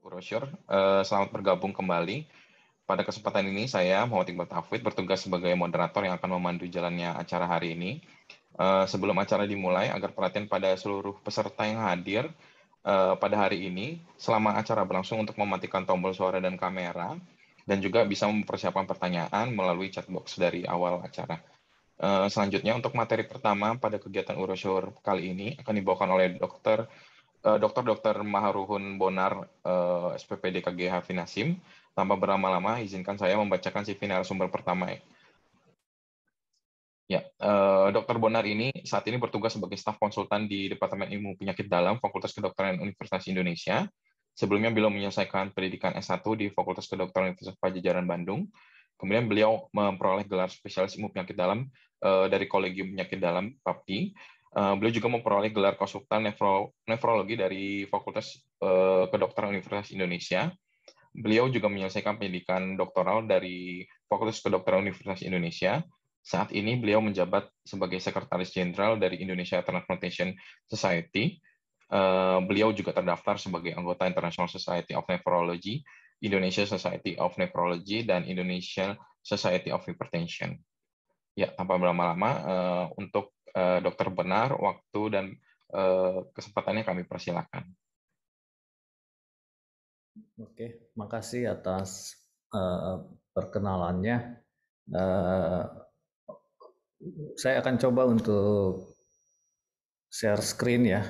Brosure, uh, eh, selamat bergabung kembali. Pada kesempatan ini saya Muhammad Iqbal Tafwid bertugas sebagai moderator yang akan memandu jalannya acara hari ini. Eh, sebelum acara dimulai, agar perhatian pada seluruh peserta yang hadir eh, pada hari ini selama acara berlangsung untuk mematikan tombol suara dan kamera dan juga bisa mempersiapkan pertanyaan melalui chatbox dari awal acara. Eh, selanjutnya untuk materi pertama pada kegiatan Urosur kali ini akan dibawakan oleh dokter eh, dokter Dr. Maharuhun Bonar eh, SPPD KGH Finasim. Tanpa berlama-lama, izinkan saya membacakan CV narasumber pertama. Ya, Dr. Bonar ini saat ini bertugas sebagai staf konsultan di Departemen Ilmu Penyakit Dalam Fakultas Kedokteran Universitas Indonesia. Sebelumnya beliau menyelesaikan pendidikan S1 di Fakultas Kedokteran Universitas Pajajaran Bandung. Kemudian beliau memperoleh gelar spesialis ilmu penyakit dalam uh, dari Kolegium Penyakit Dalam Papi, Uh, eh, beliau juga memperoleh gelar konsultan nefro, nefrologi dari Fakultas uh, Kedokteran Universitas Indonesia. Beliau juga menyelesaikan pendidikan doktoral dari Fakultas Kedokteran Universitas Indonesia. Saat ini beliau menjabat sebagai Sekretaris Jenderal dari Indonesia Transplantation Society. Uh, beliau juga terdaftar sebagai anggota International Society of Nephrology, Indonesia Society of Nephrology, dan Indonesia Society of Hypertension. Ya, tanpa berlama-lama, uh, untuk uh, Dokter Benar, waktu dan uh, kesempatannya kami persilakan. Oke, makasih atas uh, perkenalannya. Uh, saya akan coba untuk share screen ya.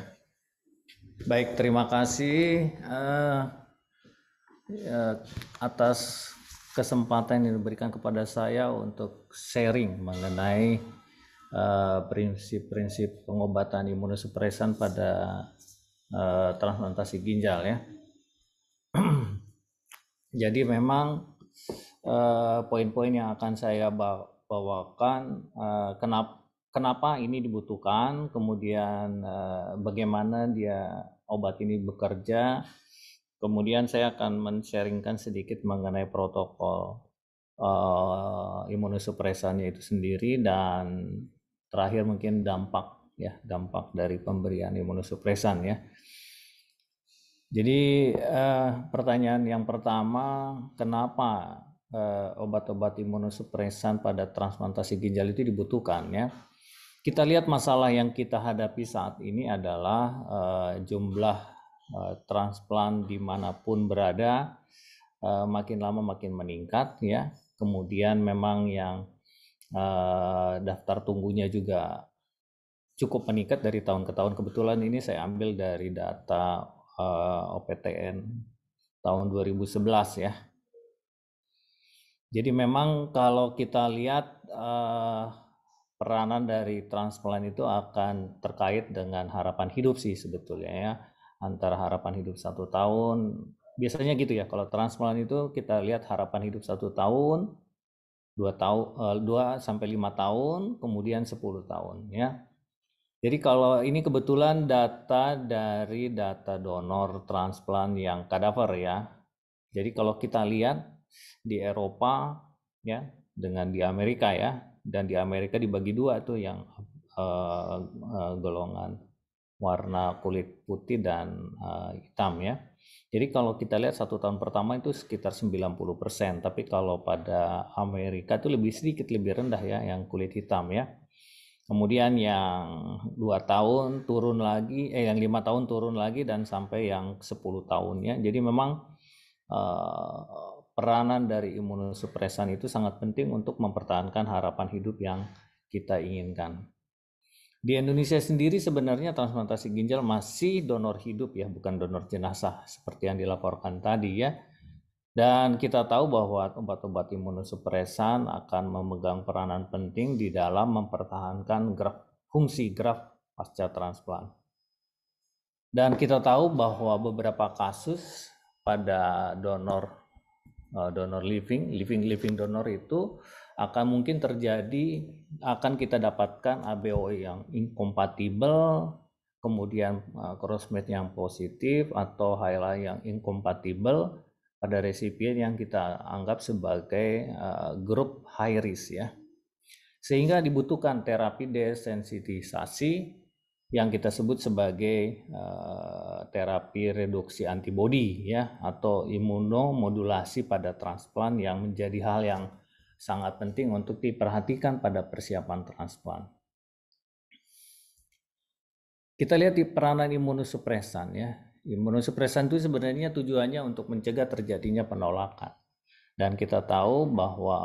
Baik, terima kasih uh, atas kesempatan yang diberikan kepada saya untuk sharing mengenai eh, prinsip-prinsip uh, pengobatan imunosupresan pada uh, transplantasi ginjal ya. Jadi memang eh, poin-poin uh, yang akan saya bawakan uh, kenapa kenapa ini dibutuhkan, kemudian uh, bagaimana dia obat ini bekerja, Kemudian saya akan men-sharingkan sedikit mengenai protokol uh, imunosupresannya itu sendiri dan terakhir mungkin dampak ya dampak dari pemberian imunosupresan ya. Jadi uh, pertanyaan yang pertama, kenapa uh, obat-obat imunosupresan pada transplantasi ginjal itu dibutuhkan ya? Kita lihat masalah yang kita hadapi saat ini adalah uh, jumlah Eh, transplant dimanapun berada eh, makin lama makin meningkat ya. Kemudian memang yang eh, daftar tunggunya juga cukup meningkat dari tahun ke tahun. Kebetulan ini saya ambil dari data OPTN tahun 2011 ya. Jadi memang kalau kita lihat peranan dari transplant itu akan terkait dengan harapan hidup sih sebetulnya ya antara harapan hidup satu tahun biasanya gitu ya kalau transplant itu kita lihat harapan hidup satu tahun dua tahun eh, dua sampai lima tahun kemudian sepuluh tahun ya jadi kalau ini kebetulan data dari data donor transplant yang kadaver ya jadi kalau kita lihat di Eropa ya dengan di Amerika ya dan di Amerika dibagi dua tuh yang uh, uh, golongan warna kulit putih dan uh, hitam ya. Jadi kalau kita lihat satu tahun pertama itu sekitar 90%, tapi kalau pada Amerika itu lebih sedikit, lebih rendah ya yang kulit hitam ya. Kemudian yang dua tahun turun lagi, eh yang lima tahun turun lagi dan sampai yang 10 ya. Jadi memang uh, peranan dari imunosupresan itu sangat penting untuk mempertahankan harapan hidup yang kita inginkan. Di Indonesia sendiri sebenarnya transplantasi ginjal masih donor hidup ya, bukan donor jenazah seperti yang dilaporkan tadi ya. Dan kita tahu bahwa obat-obat imunosupresan akan memegang peranan penting di dalam mempertahankan graf, fungsi graf pasca transplant. Dan kita tahu bahwa beberapa kasus pada donor eh, donor living, living living donor itu akan mungkin terjadi akan kita dapatkan ABO yang incompatible, kemudian eh, crossmate crossmatch yang positif atau HLA yang incompatible pada resipien yang kita anggap sebagai eh, grup high risk ya sehingga dibutuhkan terapi desensitisasi yang kita sebut sebagai eh, terapi reduksi antibodi ya atau imunomodulasi pada transplant yang menjadi hal yang sangat penting untuk diperhatikan pada persiapan transplant. Kita lihat di peranan imunosupresan ya. Imunosupresan itu sebenarnya tujuannya untuk mencegah terjadinya penolakan. Dan kita tahu bahwa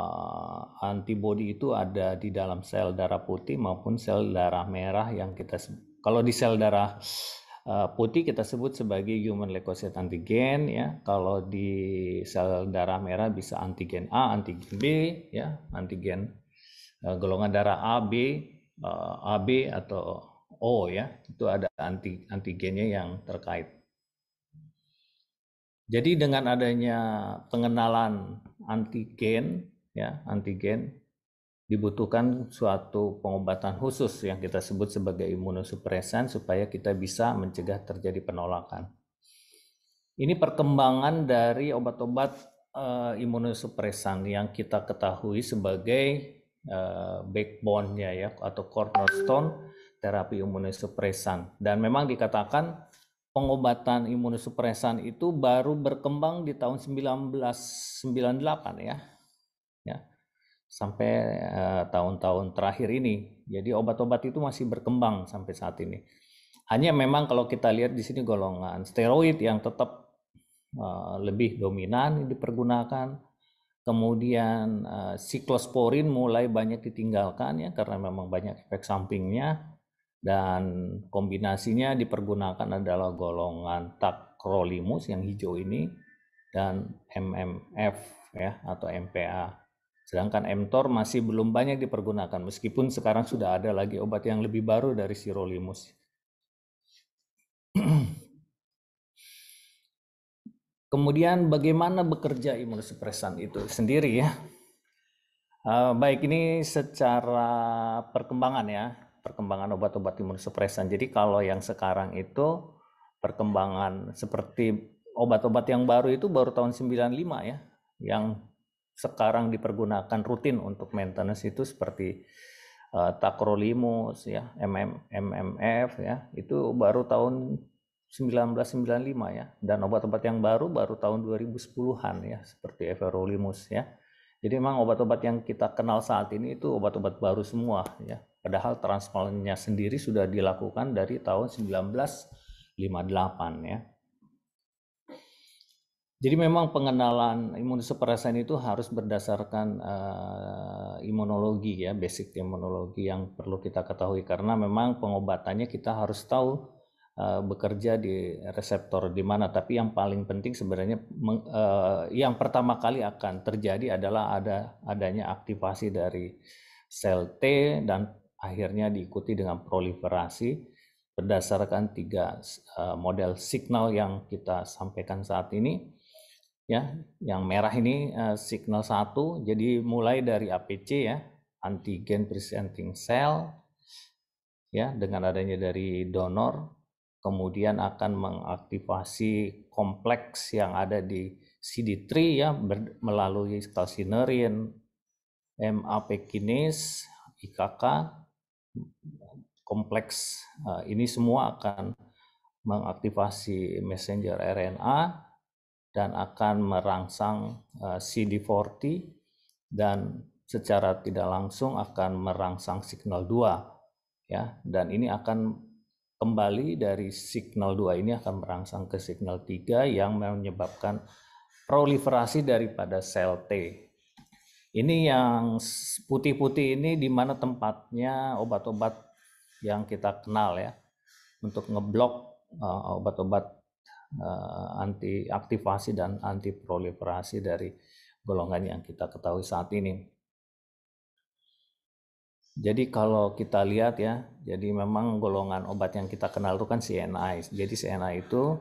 antibodi itu ada di dalam sel darah putih maupun sel darah merah yang kita kalau di sel darah Eh, putih kita sebut sebagai human leukocyte antigen ya. Kalau di sel darah merah bisa antigen A, antigen B ya, antigen eh, golongan darah AB B, eh, AB atau O ya. Itu ada anti antigennya yang terkait. Jadi dengan adanya pengenalan antigen ya, antigen dibutuhkan suatu pengobatan khusus yang kita sebut sebagai imunosupresan supaya kita bisa mencegah terjadi penolakan. Ini perkembangan dari obat-obat uh, imunosupresan yang kita ketahui sebagai uh, backbone-nya ya atau cornerstone terapi imunosupresan dan memang dikatakan pengobatan imunosupresan itu baru berkembang di tahun 1998 ya. Ya sampai tahun eh, tahun-tahun terakhir ini. Jadi obat-obat itu masih berkembang sampai saat ini. Hanya memang kalau kita lihat di sini golongan steroid yang tetap uh, lebih dominan dipergunakan. Kemudian uh, siklosporin mulai banyak ditinggalkan ya karena memang banyak efek sampingnya dan kombinasinya dipergunakan adalah golongan takrolimus yang hijau ini dan MMF ya atau MPA. Sedangkan mTOR masih belum banyak dipergunakan, meskipun sekarang sudah ada lagi obat yang lebih baru dari sirolimus. Kemudian bagaimana bekerja imunosupresan itu sendiri ya. Eh, baik ini secara perkembangan ya, perkembangan obat-obat imunosupresan. Jadi kalau yang sekarang itu perkembangan seperti obat-obat yang baru itu baru tahun 95 ya, yang sekarang dipergunakan rutin untuk maintenance itu seperti uh, Takrolimus ya, MM, MMF ya, itu baru tahun 1995 ya dan obat-obat yang baru baru tahun 2010-an ya seperti Everolimus ya. Jadi memang obat-obat yang kita kenal saat ini itu obat-obat baru semua ya. Padahal transplantnya sendiri sudah dilakukan dari tahun 1958 ya. Jadi memang pengenalan imunosupresan itu harus berdasarkan uh, imunologi ya, basic imunologi yang perlu kita ketahui karena memang pengobatannya kita harus tahu uh, bekerja di reseptor di mana. Tapi yang paling penting sebenarnya meng, uh, yang pertama kali akan terjadi adalah ada adanya aktivasi dari sel T dan akhirnya diikuti dengan proliferasi berdasarkan tiga uh, model signal yang kita sampaikan saat ini ya yang merah ini uh, signal 1 jadi mulai dari APC ya antigen presenting cell ya dengan adanya dari donor kemudian akan mengaktifasi kompleks yang ada di CD3 ya ber, melalui calcineurin MAP kinase IKK kompleks uh, ini semua akan mengaktifasi messenger RNA dan akan merangsang eh, CD40 dan secara tidak langsung akan merangsang signal 2 ya dan ini akan kembali dari signal 2 ini akan merangsang ke signal 3 yang menyebabkan proliferasi daripada sel T. Ini yang putih-putih ini di mana tempatnya obat-obat yang kita kenal ya untuk ngeblok eh, obat-obat Eh, anti aktivasi dan anti proliferasi dari golongan yang kita ketahui saat ini. Jadi kalau kita lihat ya, jadi memang golongan obat yang kita kenal itu kan CNI. Jadi CNI itu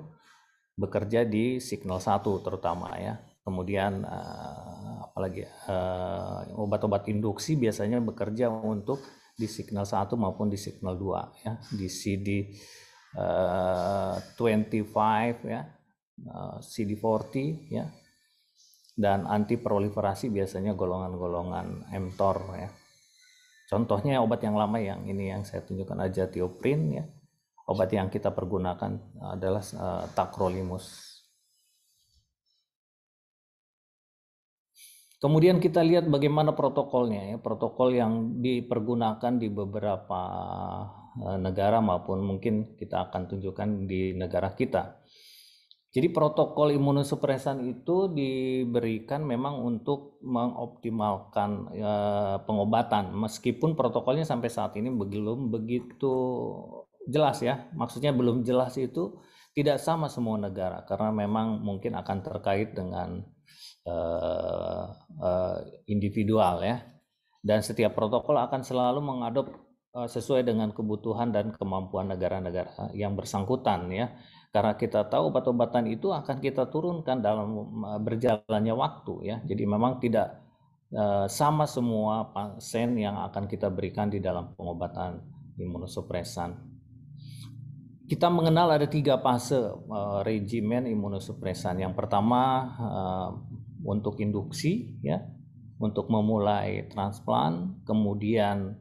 bekerja di signal 1 terutama ya. Kemudian eh, apalagi eh, obat-obat induksi biasanya bekerja untuk di signal 1 maupun di signal 2 ya, di CD 25 eh, ya, uh, eh, CD40 ya. Dan anti proliferasi biasanya golongan-golongan mTOR ya. Contohnya obat yang lama yang ini yang saya tunjukkan aja tioprin ya. Obat yang kita pergunakan adalah uh, eh, takrolimus. Kemudian kita lihat bagaimana protokolnya ya, protokol yang dipergunakan di beberapa Eh, negara maupun mungkin kita akan tunjukkan di negara kita. Jadi protokol imunosupresan itu diberikan memang untuk mengoptimalkan eh, pengobatan meskipun protokolnya sampai saat ini belum begitu jelas ya. Maksudnya belum jelas itu tidak sama semua negara karena memang mungkin akan terkait dengan eh, individual ya. Dan setiap protokol akan selalu mengadopsi Eh, sesuai dengan kebutuhan dan kemampuan negara-negara yang bersangkutan ya karena kita tahu obat-obatan itu akan kita turunkan dalam eh, berjalannya waktu ya jadi memang tidak eh, sama semua pasien yang akan kita berikan di dalam pengobatan imunosupresan kita mengenal ada tiga fase regimen imunosupresan yang pertama untuk induksi ya untuk memulai transplant kemudian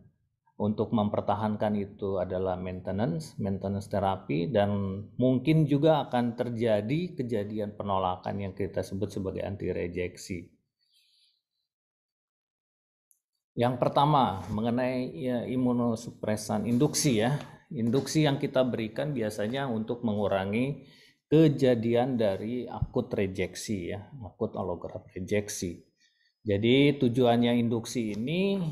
untuk mempertahankan itu adalah maintenance, maintenance terapi, dan mungkin juga akan terjadi kejadian penolakan yang kita sebut sebagai anti-rejeksi. Yang pertama mengenai ya, imunosupresan induksi ya, induksi yang kita berikan biasanya untuk mengurangi kejadian dari akut rejeksi ya, akut allograft rejeksi. Jadi tujuannya induksi ini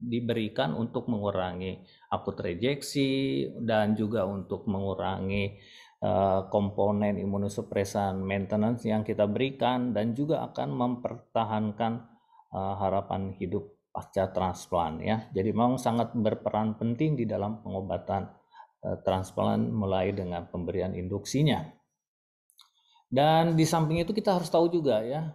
diberikan untuk mengurangi akut rejeksi dan juga untuk mengurangi uh, komponen imunosupresan maintenance yang kita berikan dan juga akan mempertahankan eh, harapan hidup pasca transplant ya. Jadi memang sangat berperan penting di dalam pengobatan eh, transplant mulai dengan pemberian induksinya. Dan di samping itu kita harus tahu juga ya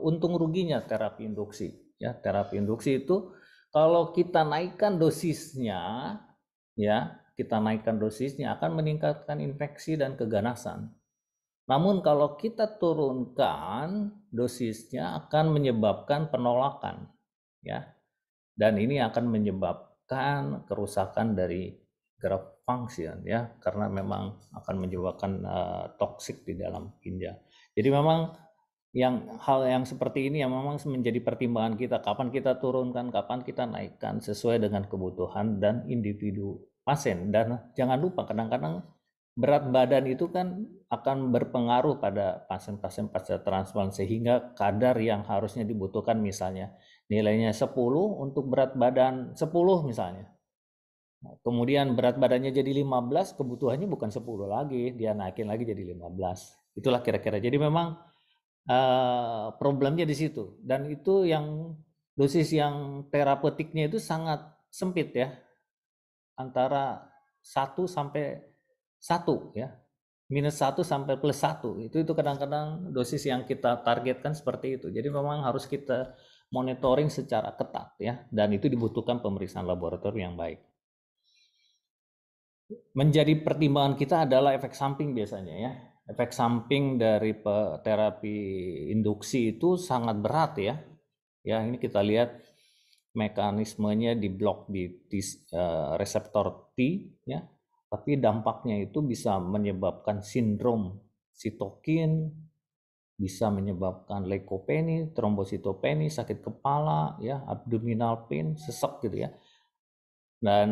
untung ruginya terapi induksi ya terapi induksi itu kalau kita naikkan dosisnya ya kita naikkan dosisnya akan meningkatkan infeksi dan keganasan. Namun kalau kita turunkan dosisnya akan menyebabkan penolakan ya. Dan ini akan menyebabkan kerusakan dari gerak function ya karena memang akan menyebabkan uh, eh, toksik di dalam ginjal. Jadi memang yang hal yang seperti ini yang memang menjadi pertimbangan kita kapan kita turunkan kapan kita naikkan sesuai dengan kebutuhan dan individu pasien dan jangan lupa kadang-kadang berat badan itu kan akan berpengaruh pada pasien-pasien pasca transplant sehingga kadar yang harusnya dibutuhkan misalnya nilainya 10 untuk berat badan 10 misalnya Kemudian berat badannya jadi 15, kebutuhannya bukan 10 lagi, dia naikin lagi jadi 15. Itulah kira-kira. Jadi memang Eh, problemnya di situ dan itu yang dosis yang terapeutiknya itu sangat sempit ya antara 1 sampai 1 ya minus 1 sampai plus 1 itu itu kadang-kadang dosis yang kita targetkan seperti itu jadi memang harus kita monitoring secara ketat ya dan itu dibutuhkan pemeriksaan laboratorium yang baik menjadi pertimbangan kita adalah efek samping biasanya ya efek samping dari terapi induksi itu sangat berat ya. Ya, ini kita lihat mekanismenya di blok di, eh, reseptor T ya. Tapi dampaknya itu bisa menyebabkan sindrom sitokin, bisa menyebabkan leukopeni, trombositopeni, sakit kepala, ya, abdominal pain, sesak gitu ya dan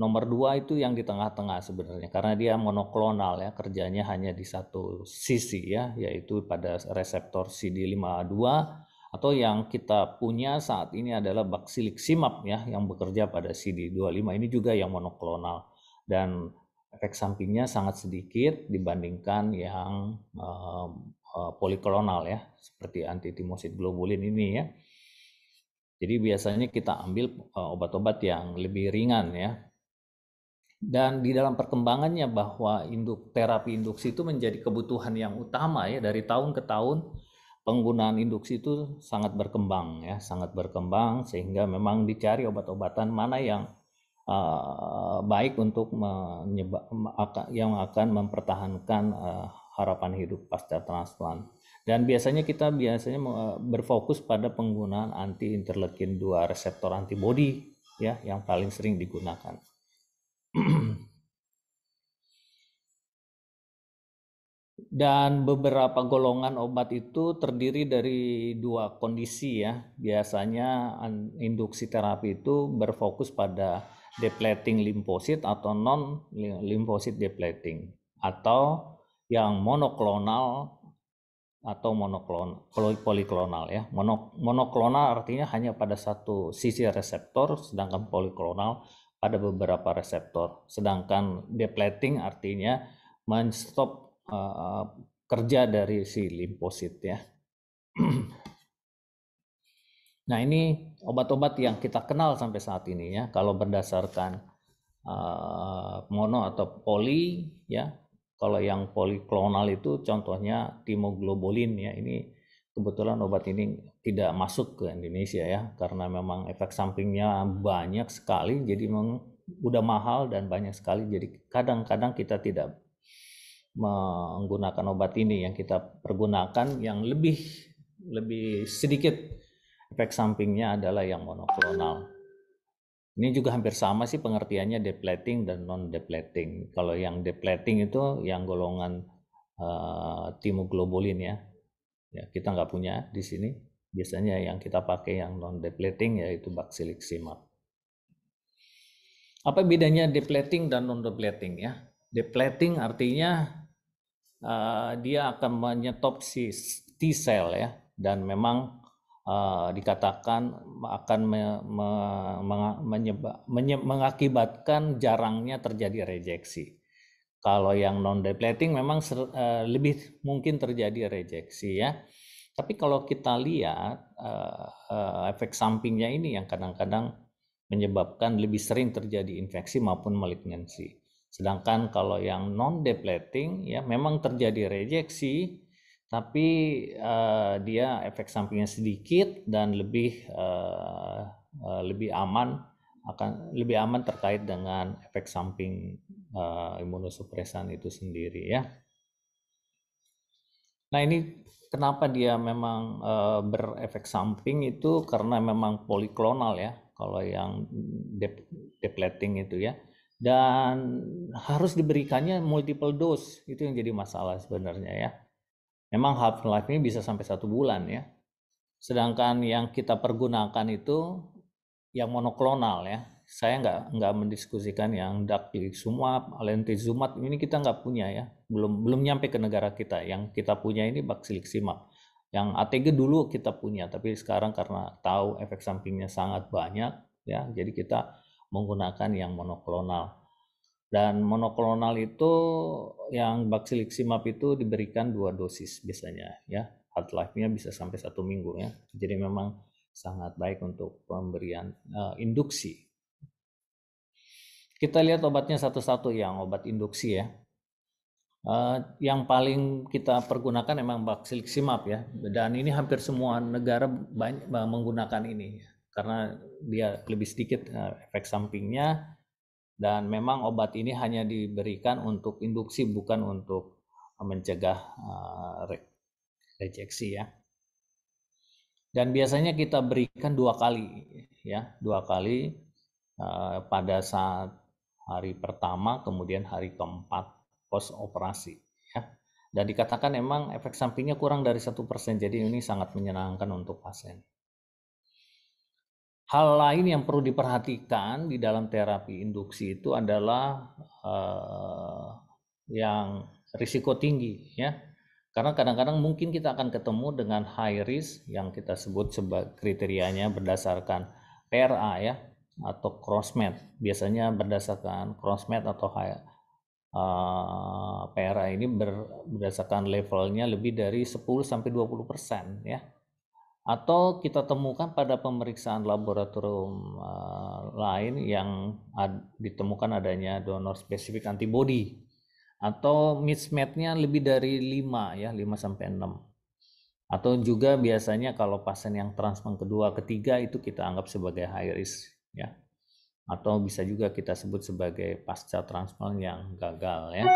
nomor dua itu yang di tengah-tengah sebenarnya karena dia monoklonal ya kerjanya hanya di satu sisi ya yaitu pada reseptor CD52 atau yang kita punya saat ini adalah simap ya yang bekerja pada CD25 ini juga yang monoklonal dan efek sampingnya sangat sedikit dibandingkan yang uh, uh, poliklonal ya seperti anti-timosit globulin ini ya jadi biasanya kita ambil eh, obat-obat yang lebih ringan ya. Dan di dalam perkembangannya bahwa induk terapi induksi itu menjadi kebutuhan yang utama ya dari tahun ke tahun penggunaan induksi itu sangat berkembang ya, sangat berkembang sehingga memang dicari obat-obatan mana yang uh, baik untuk menyebab, yang akan mempertahankan uh, harapan hidup pasca transplant. Dan biasanya kita biasanya eh, berfokus pada penggunaan anti interleukin 2 reseptor antibody ya yang paling sering digunakan. Dan beberapa golongan obat itu terdiri dari dua kondisi ya. Biasanya induksi terapi itu berfokus pada depleting limfosit atau non limfosit depleting atau yang monoklonal atau monoklonal poliklonal ya. Mono, monoklonal artinya hanya pada satu sisi reseptor sedangkan poliklonal pada beberapa reseptor. Sedangkan depleting artinya menstop uh, kerja dari si limfosit ya. nah, ini obat-obat yang kita kenal sampai saat ini ya kalau berdasarkan uh, mono atau poli ya kalau yang poliklonal itu contohnya timoglobulin ya ini kebetulan obat ini tidak masuk ke Indonesia ya karena memang efek sampingnya banyak sekali jadi memang udah mahal dan banyak sekali jadi kadang-kadang kita tidak menggunakan obat ini yang kita pergunakan yang lebih lebih sedikit efek sampingnya adalah yang monoklonal. Ini juga hampir sama sih pengertiannya depleting dan non depleting. Kalau yang depleting itu yang golongan uh, eh, timoglobulin ya. Ya, kita nggak punya di sini. Biasanya yang kita pakai yang non depleting yaitu Bacilliximab. Apa bedanya depleting dan non depleting ya? Depleting artinya uh, dia akan menyetop si T cell ya dan memang Ah, dikatakan akan me, me, menyebab, menye, mengakibatkan jarangnya terjadi rejeksi. Kalau yang non depleting memang ser, uh, lebih mungkin terjadi rejeksi ya. Tapi kalau kita lihat uh, uh, efek sampingnya ini yang kadang-kadang menyebabkan lebih sering terjadi infeksi maupun malignansi. Sedangkan kalau yang non depleting ya memang terjadi rejeksi tapi uh, dia efek sampingnya sedikit dan lebih uh, uh, lebih aman akan lebih aman terkait dengan efek samping uh, imunosupresan itu sendiri ya. Nah ini kenapa dia memang uh, berefek samping itu karena memang poliklonal ya kalau yang dep depleting itu ya dan harus diberikannya multiple dose itu yang jadi masalah sebenarnya ya memang half life ini bisa sampai satu bulan ya. Sedangkan yang kita pergunakan itu yang monoklonal ya. Saya nggak nggak mendiskusikan yang daclizumab, Alentizumat ini kita nggak punya ya. Belum belum nyampe ke negara kita. Yang kita punya ini baciliximab. Yang ATG dulu kita punya, tapi sekarang karena tahu efek sampingnya sangat banyak ya, jadi kita menggunakan yang monoklonal. Dan monoklonal itu yang baksiliximab itu diberikan dua dosis biasanya ya. Half life-nya bisa sampai satu minggu ya. Jadi memang sangat baik untuk pemberian uh, induksi. Kita lihat obatnya satu-satu yang obat induksi ya. Uh, yang paling kita pergunakan emang baksiliximab ya. Dan ini hampir semua negara banyak eh, menggunakan ini karena dia lebih sedikit uh, efek sampingnya dan memang obat ini hanya diberikan untuk induksi bukan untuk eh, mencegah uh, rejeksi ya dan biasanya kita berikan dua kali ya dua kali eh, pada saat hari pertama kemudian hari keempat pos operasi ya dan dikatakan emang efek sampingnya kurang dari satu persen jadi ini sangat menyenangkan untuk pasien Hal lain yang perlu diperhatikan di dalam terapi induksi itu adalah uh, yang risiko tinggi ya. Karena kadang-kadang mungkin kita akan ketemu dengan high risk yang kita sebut sebagai kriterianya berdasarkan PRA ya atau crossmat. Biasanya berdasarkan crossmat atau high, uh, eh, PRA ini ber, berdasarkan levelnya lebih dari 10 sampai 20% ya atau kita temukan pada pemeriksaan laboratorium eh, lain yang ditemukan adanya donor spesifik antibodi atau mismatch-nya lebih dari 5 ya, 5 sampai 6. Atau juga biasanya kalau pasien yang transplant kedua, ketiga itu kita anggap sebagai high risk ya. Atau bisa juga kita sebut sebagai pasca transplant yang gagal ya.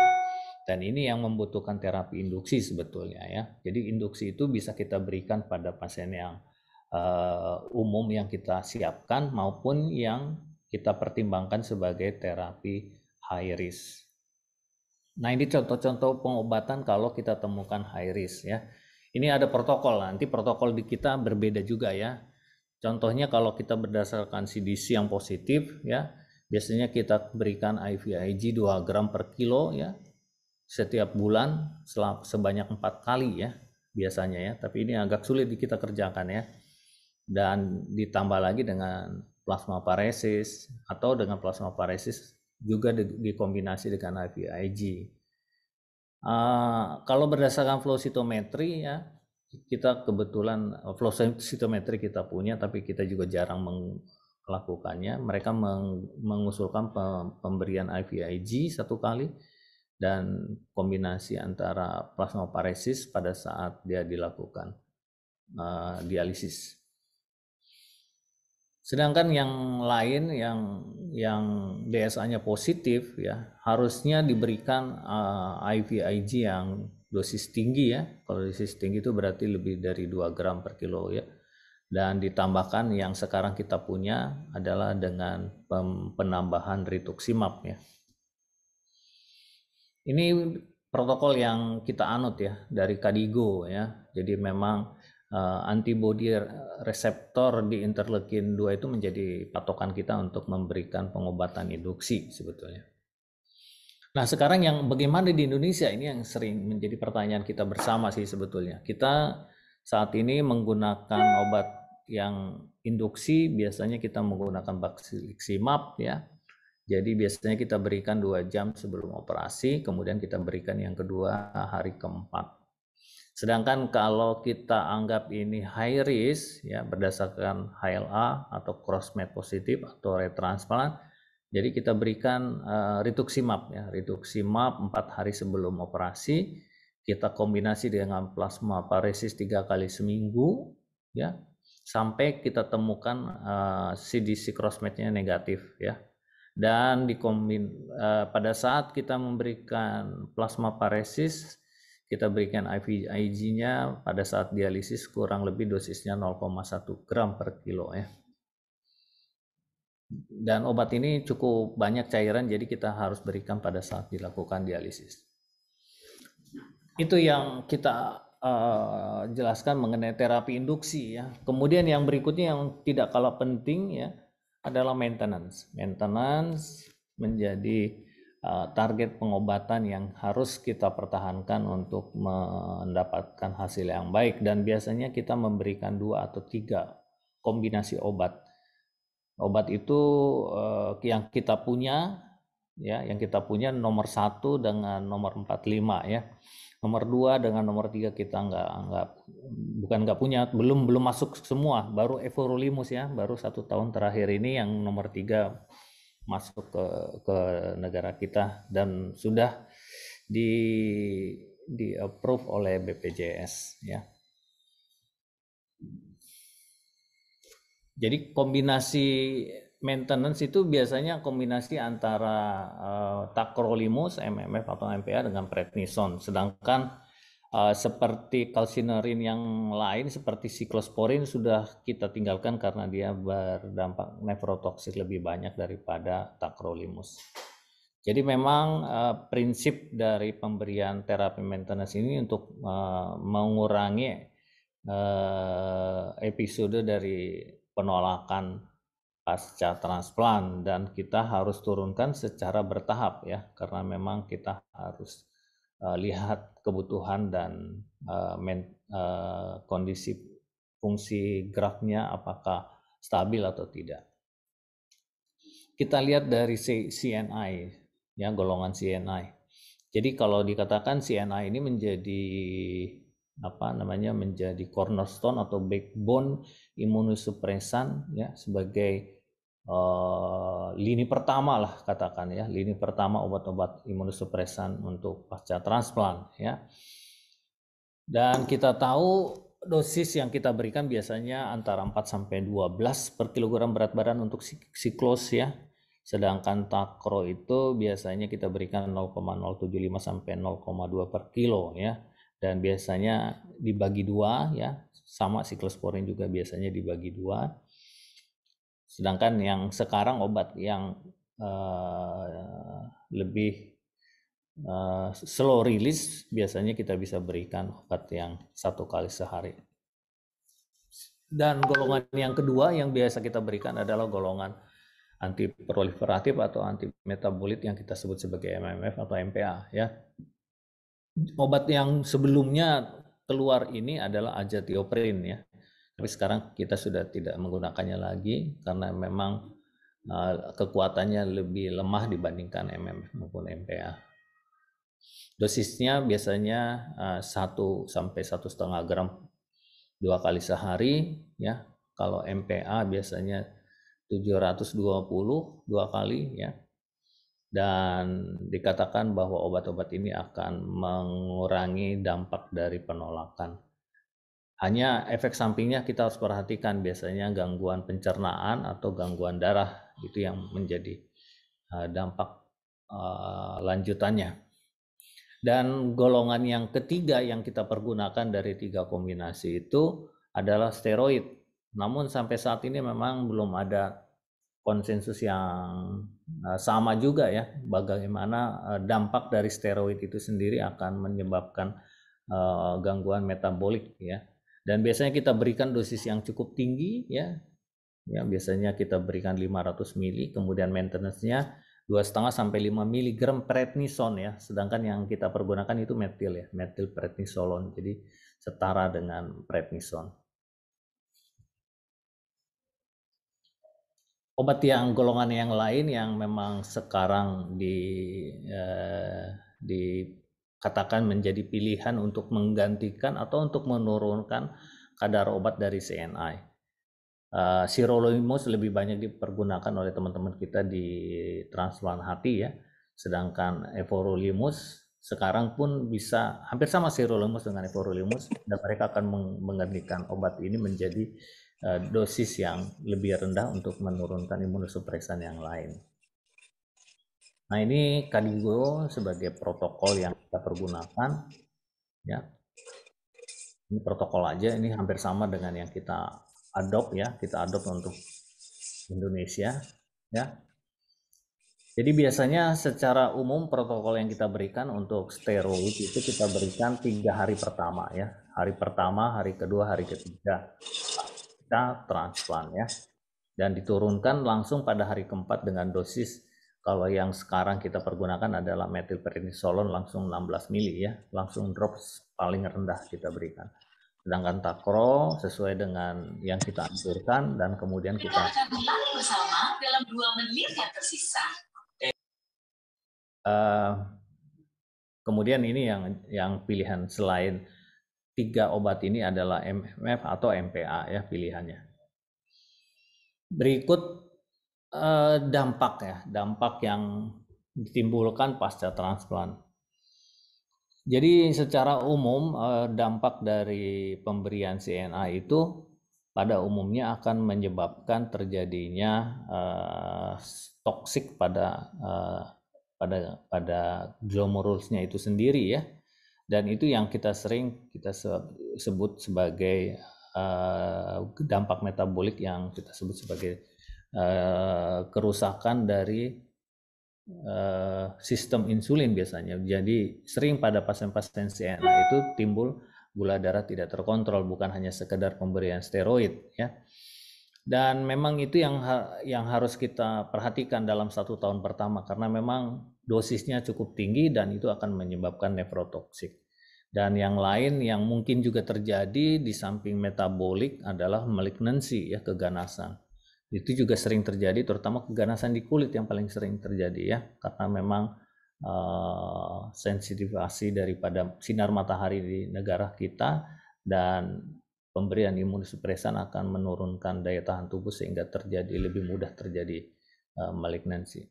Dan ini yang membutuhkan terapi induksi sebetulnya ya. Jadi induksi itu bisa kita berikan pada pasien yang uh, umum yang kita siapkan maupun yang kita pertimbangkan sebagai terapi high risk. Nah ini contoh-contoh pengobatan kalau kita temukan high risk ya. Ini ada protokol, nah, nanti protokol di kita berbeda juga ya. Contohnya kalau kita berdasarkan CDC yang positif ya, biasanya kita berikan IVIG 2 gram per kilo ya setiap bulan sebanyak empat kali ya biasanya ya. Tapi ini agak sulit kita kerjakan ya. Dan ditambah lagi dengan plasma paresis atau dengan plasma paresis juga dikombinasi dengan IVIG. Uh, ah, kalau berdasarkan flow sitometri ya kita kebetulan flow sitometri kita punya tapi kita juga jarang melakukannya. Mereka mengusulkan pemberian IVIG satu kali dan kombinasi antara plasmaparesis pada saat dia dilakukan uh, dialisis. Sedangkan yang lain yang yang DSA-nya positif ya harusnya diberikan uh, eh, IVIG yang dosis tinggi ya. Kalau dosis tinggi itu berarti lebih dari 2 gram per kilo ya. Dan ditambahkan yang sekarang kita punya adalah dengan penambahan rituximab ya. Ini protokol yang kita anut ya dari Kadigo ya. Jadi memang uh, eh, antibodi reseptor di interleukin 2 itu menjadi patokan kita untuk memberikan pengobatan induksi sebetulnya. Nah, sekarang yang bagaimana di Indonesia ini yang sering menjadi pertanyaan kita bersama sih sebetulnya. Kita saat ini menggunakan obat yang induksi biasanya kita menggunakan baksiliximab ya jadi biasanya kita berikan dua jam sebelum operasi, kemudian kita berikan yang kedua hari keempat. Sedangkan kalau kita anggap ini high risk ya berdasarkan HLA atau cross map positif atau retransplant, jadi kita berikan uh, eh, rituximab ya, rituximab empat hari sebelum operasi, kita kombinasi dengan plasma paresis tiga kali seminggu ya sampai kita temukan uh, eh, CDC cross nya negatif ya dan dikombin uh, pada saat kita memberikan plasma paresis kita berikan IG-nya pada saat dialisis kurang lebih dosisnya 0,1 gram per kilo ya. Dan obat ini cukup banyak cairan jadi kita harus berikan pada saat dilakukan dialisis. Itu yang kita uh, jelaskan mengenai terapi induksi ya. Kemudian yang berikutnya yang tidak kalah penting ya adalah maintenance. Maintenance menjadi eh, target pengobatan yang harus kita pertahankan untuk mendapatkan hasil yang baik dan biasanya kita memberikan dua atau tiga kombinasi obat. Obat itu eh, yang kita punya ya, yang kita punya nomor satu dengan nomor empat lima ya nomor dua dengan nomor tiga kita nggak nggak bukan nggak punya belum belum masuk semua baru Evorolimus ya baru satu tahun terakhir ini yang nomor tiga masuk ke ke negara kita dan sudah di di approve oleh BPJS ya. Jadi kombinasi maintenance itu biasanya kombinasi antara uh, tacrolimus MMF atau MPA dengan prednisone. Sedangkan uh, seperti calcinerin yang lain seperti siklosporin sudah kita tinggalkan karena dia berdampak nefrotoksik lebih banyak daripada tacrolimus. Jadi memang uh, prinsip dari pemberian terapi maintenance ini untuk uh, mengurangi uh, episode dari penolakan pasca transplant dan kita harus turunkan secara bertahap ya karena memang kita harus uh, lihat kebutuhan dan uh, men, uh, kondisi fungsi grafnya apakah stabil atau tidak. Kita lihat dari CNI ya golongan CNI. Jadi kalau dikatakan CNI ini menjadi apa namanya menjadi cornerstone atau backbone imunosupresan ya sebagai Eh, lini pertama lah katakan ya, lini pertama obat-obat imunosupresan untuk pasca transplant ya. Dan kita tahu dosis yang kita berikan biasanya antara 4 sampai 12 per kilogram berat badan untuk siklus ya. Sedangkan takro itu biasanya kita berikan 0,075 sampai 0,2 per kilo ya. Dan biasanya dibagi dua ya, sama siklus porin juga biasanya dibagi dua Sedangkan yang sekarang obat yang uh, lebih uh, slow release biasanya kita bisa berikan obat yang satu kali sehari. Dan golongan yang kedua yang biasa kita berikan adalah golongan anti proliferatif atau anti metabolit yang kita sebut sebagai MMF atau MPA ya. Obat yang sebelumnya keluar ini adalah azathioprine ya. Tapi sekarang kita sudah tidak menggunakannya lagi karena memang eh, kekuatannya lebih lemah dibandingkan MMF maupun MPA. Dosisnya biasanya uh, eh, 1 sampai satu setengah gram dua kali sehari ya. Kalau MPA biasanya 720 dua kali ya. Dan dikatakan bahwa obat-obat ini akan mengurangi dampak dari penolakan hanya efek sampingnya kita harus perhatikan biasanya gangguan pencernaan atau gangguan darah itu yang menjadi eh, dampak eh, lanjutannya. Dan golongan yang ketiga yang kita pergunakan dari tiga kombinasi itu adalah steroid. Namun sampai saat ini memang belum ada konsensus yang eh, sama juga ya bagaimana dampak dari steroid itu sendiri akan menyebabkan gangguan metabolik ya dan biasanya kita berikan dosis yang cukup tinggi ya. Ya, biasanya kita berikan 500 mili, kemudian maintenance-nya 2,5 sampai 5 mg prednison ya. Sedangkan yang kita pergunakan itu metil ya, metil prednisolon. Jadi setara dengan prednison. Obat yang golongan yang lain yang memang sekarang di eh, di katakan menjadi pilihan untuk menggantikan atau untuk menurunkan kadar obat dari CNI. Uh, eh, sirolimus lebih banyak dipergunakan oleh teman-teman kita di transplant hati ya. Sedangkan evorolimus sekarang pun bisa hampir sama sirolimus dengan evorolimus dan mereka akan menggantikan obat ini menjadi uh, dosis yang lebih rendah untuk menurunkan imunosupresan yang lain. Nah ini Kadigo sebagai protokol yang kita pergunakan, ya. Ini protokol aja, ini hampir sama dengan yang kita adopt ya, kita adopt untuk Indonesia, ya. Jadi biasanya secara umum protokol yang kita berikan untuk steroid itu kita berikan tiga hari pertama ya, hari pertama, hari kedua, hari ketiga kita transplant ya, dan diturunkan langsung pada hari keempat dengan dosis kalau yang sekarang kita pergunakan adalah metilprednisolon langsung 16 mili ya, langsung drop paling rendah kita berikan. Sedangkan takro sesuai dengan yang kita anjurkan dan kemudian kita, kita akan bersama dalam 2 menit yang tersisa. Uh, kemudian ini yang yang pilihan selain tiga obat ini adalah MMF atau MPA ya pilihannya. Berikut Eh, dampak ya, dampak yang ditimbulkan pasca transplant. Jadi secara umum eh, dampak dari pemberian CNA itu pada umumnya akan menyebabkan terjadinya uh, toksik pada uh, pada pada glomerulusnya itu sendiri ya dan itu yang kita sering kita sebut sebagai dampak metabolik yang kita sebut sebagai Eh, kerusakan dari uh, sistem insulin biasanya. Jadi sering pada pasien-pasien CNA itu timbul gula darah tidak terkontrol bukan hanya sekedar pemberian steroid ya. Dan memang itu yang yang harus kita perhatikan dalam satu tahun pertama karena memang dosisnya cukup tinggi dan itu akan menyebabkan nefrotoksik. Dan yang lain yang mungkin juga terjadi di samping metabolik adalah malignansi ya keganasan. Itu juga sering terjadi, terutama keganasan di kulit yang paling sering terjadi ya, karena memang uh, sensitivasi daripada sinar matahari di negara kita dan pemberian imunosupresan akan menurunkan daya tahan tubuh sehingga terjadi lebih mudah terjadi uh, malignansi.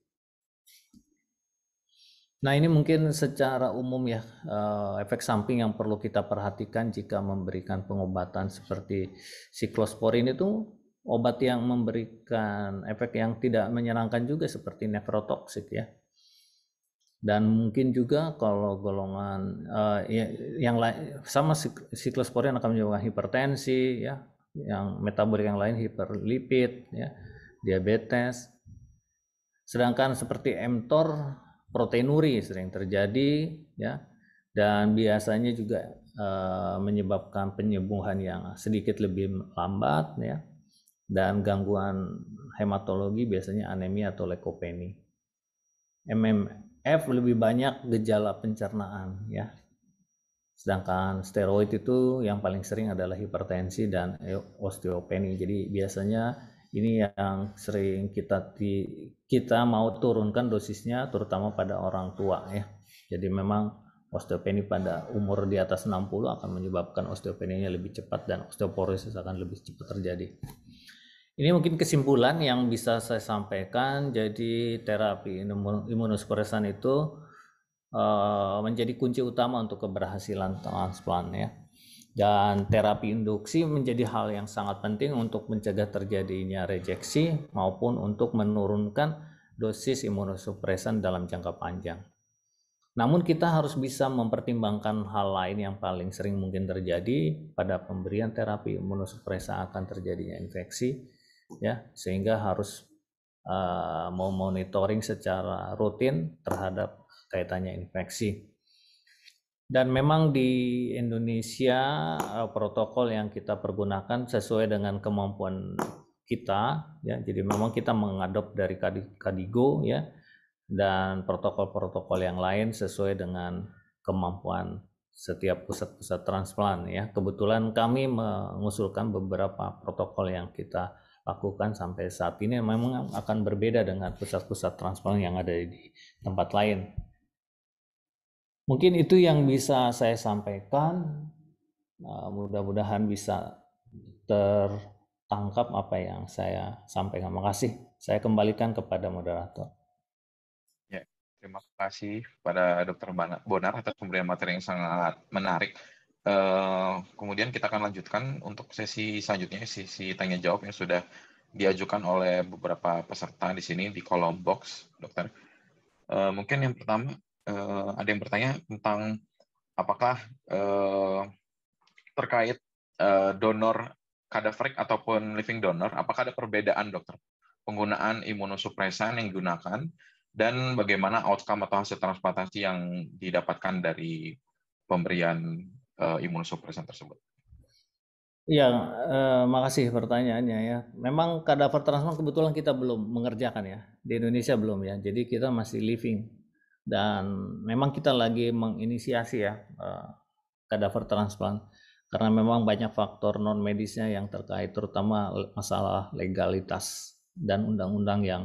Nah, ini mungkin secara umum ya eh, efek samping yang perlu kita perhatikan jika memberikan pengobatan seperti siklosporin itu obat yang memberikan efek yang tidak menyenangkan juga seperti nefrotoksik ya dan mungkin juga kalau golongan uh, yang lain sama siklosporin akan menyebabkan hipertensi ya yang metabolik yang lain hiperlipid ya diabetes sedangkan seperti mTOR proteinuri sering terjadi ya dan biasanya juga uh, menyebabkan penyembuhan yang sedikit lebih lambat ya dan gangguan hematologi biasanya anemia atau lekopeni. MMF lebih banyak gejala pencernaan ya. Sedangkan steroid itu yang paling sering adalah hipertensi dan e, osteopeni. Jadi biasanya ini yang sering kita kita mau turunkan dosisnya terutama pada orang tua ya. Jadi memang osteopeni pada umur di atas 60 akan menyebabkan osteopeninya lebih cepat dan osteoporosis akan lebih cepat terjadi. Ini mungkin kesimpulan yang bisa saya sampaikan. Jadi terapi imunosupresan itu eh, menjadi kunci utama untuk keberhasilan transplant ya. Dan terapi induksi menjadi hal yang sangat penting untuk mencegah terjadinya rejeksi maupun untuk menurunkan dosis imunosupresan dalam jangka panjang. Namun kita harus bisa mempertimbangkan hal lain yang paling sering mungkin terjadi pada pemberian terapi imunosupresan akan terjadinya infeksi, ya sehingga harus uh, mau monitoring secara rutin terhadap kaitannya infeksi. Dan memang di Indonesia uh, protokol yang kita pergunakan sesuai dengan kemampuan kita ya. Jadi memang kita mengadop dari Kadigo ya dan protokol-protokol yang lain sesuai dengan kemampuan setiap pusat-pusat transplant ya. Kebetulan kami mengusulkan beberapa protokol yang kita lakukan sampai saat ini memang akan berbeda dengan pusat-pusat transplant yang ada di tempat lain. Mungkin itu yang bisa saya sampaikan. Eh, mudah-mudahan bisa tertangkap apa yang saya sampaikan. Makasih. Saya kembalikan kepada moderator. Ya, terima kasih kepada Dr. Bonar atas pemberian materi yang sangat menarik. Eh, kemudian kita akan lanjutkan untuk sesi selanjutnya, sesi tanya jawab yang sudah diajukan oleh beberapa peserta di sini di kolom box, dokter. Uh, mungkin yang pertama uh, ada yang bertanya tentang apakah uh, terkait uh, donor kadaverik ataupun living donor, apakah ada perbedaan, dokter? Penggunaan imunosupresan yang digunakan dan bagaimana outcome atau hasil transplantasi yang didapatkan dari pemberian uh, eh, imunosupresan tersebut. Iya, eh, makasih pertanyaannya ya. Memang kadaver transplant kebetulan kita belum mengerjakan ya. Di Indonesia belum ya. Jadi kita masih living dan memang kita lagi menginisiasi ya eh, kadaver transplant karena memang banyak faktor non medisnya yang terkait terutama masalah legalitas dan undang-undang yang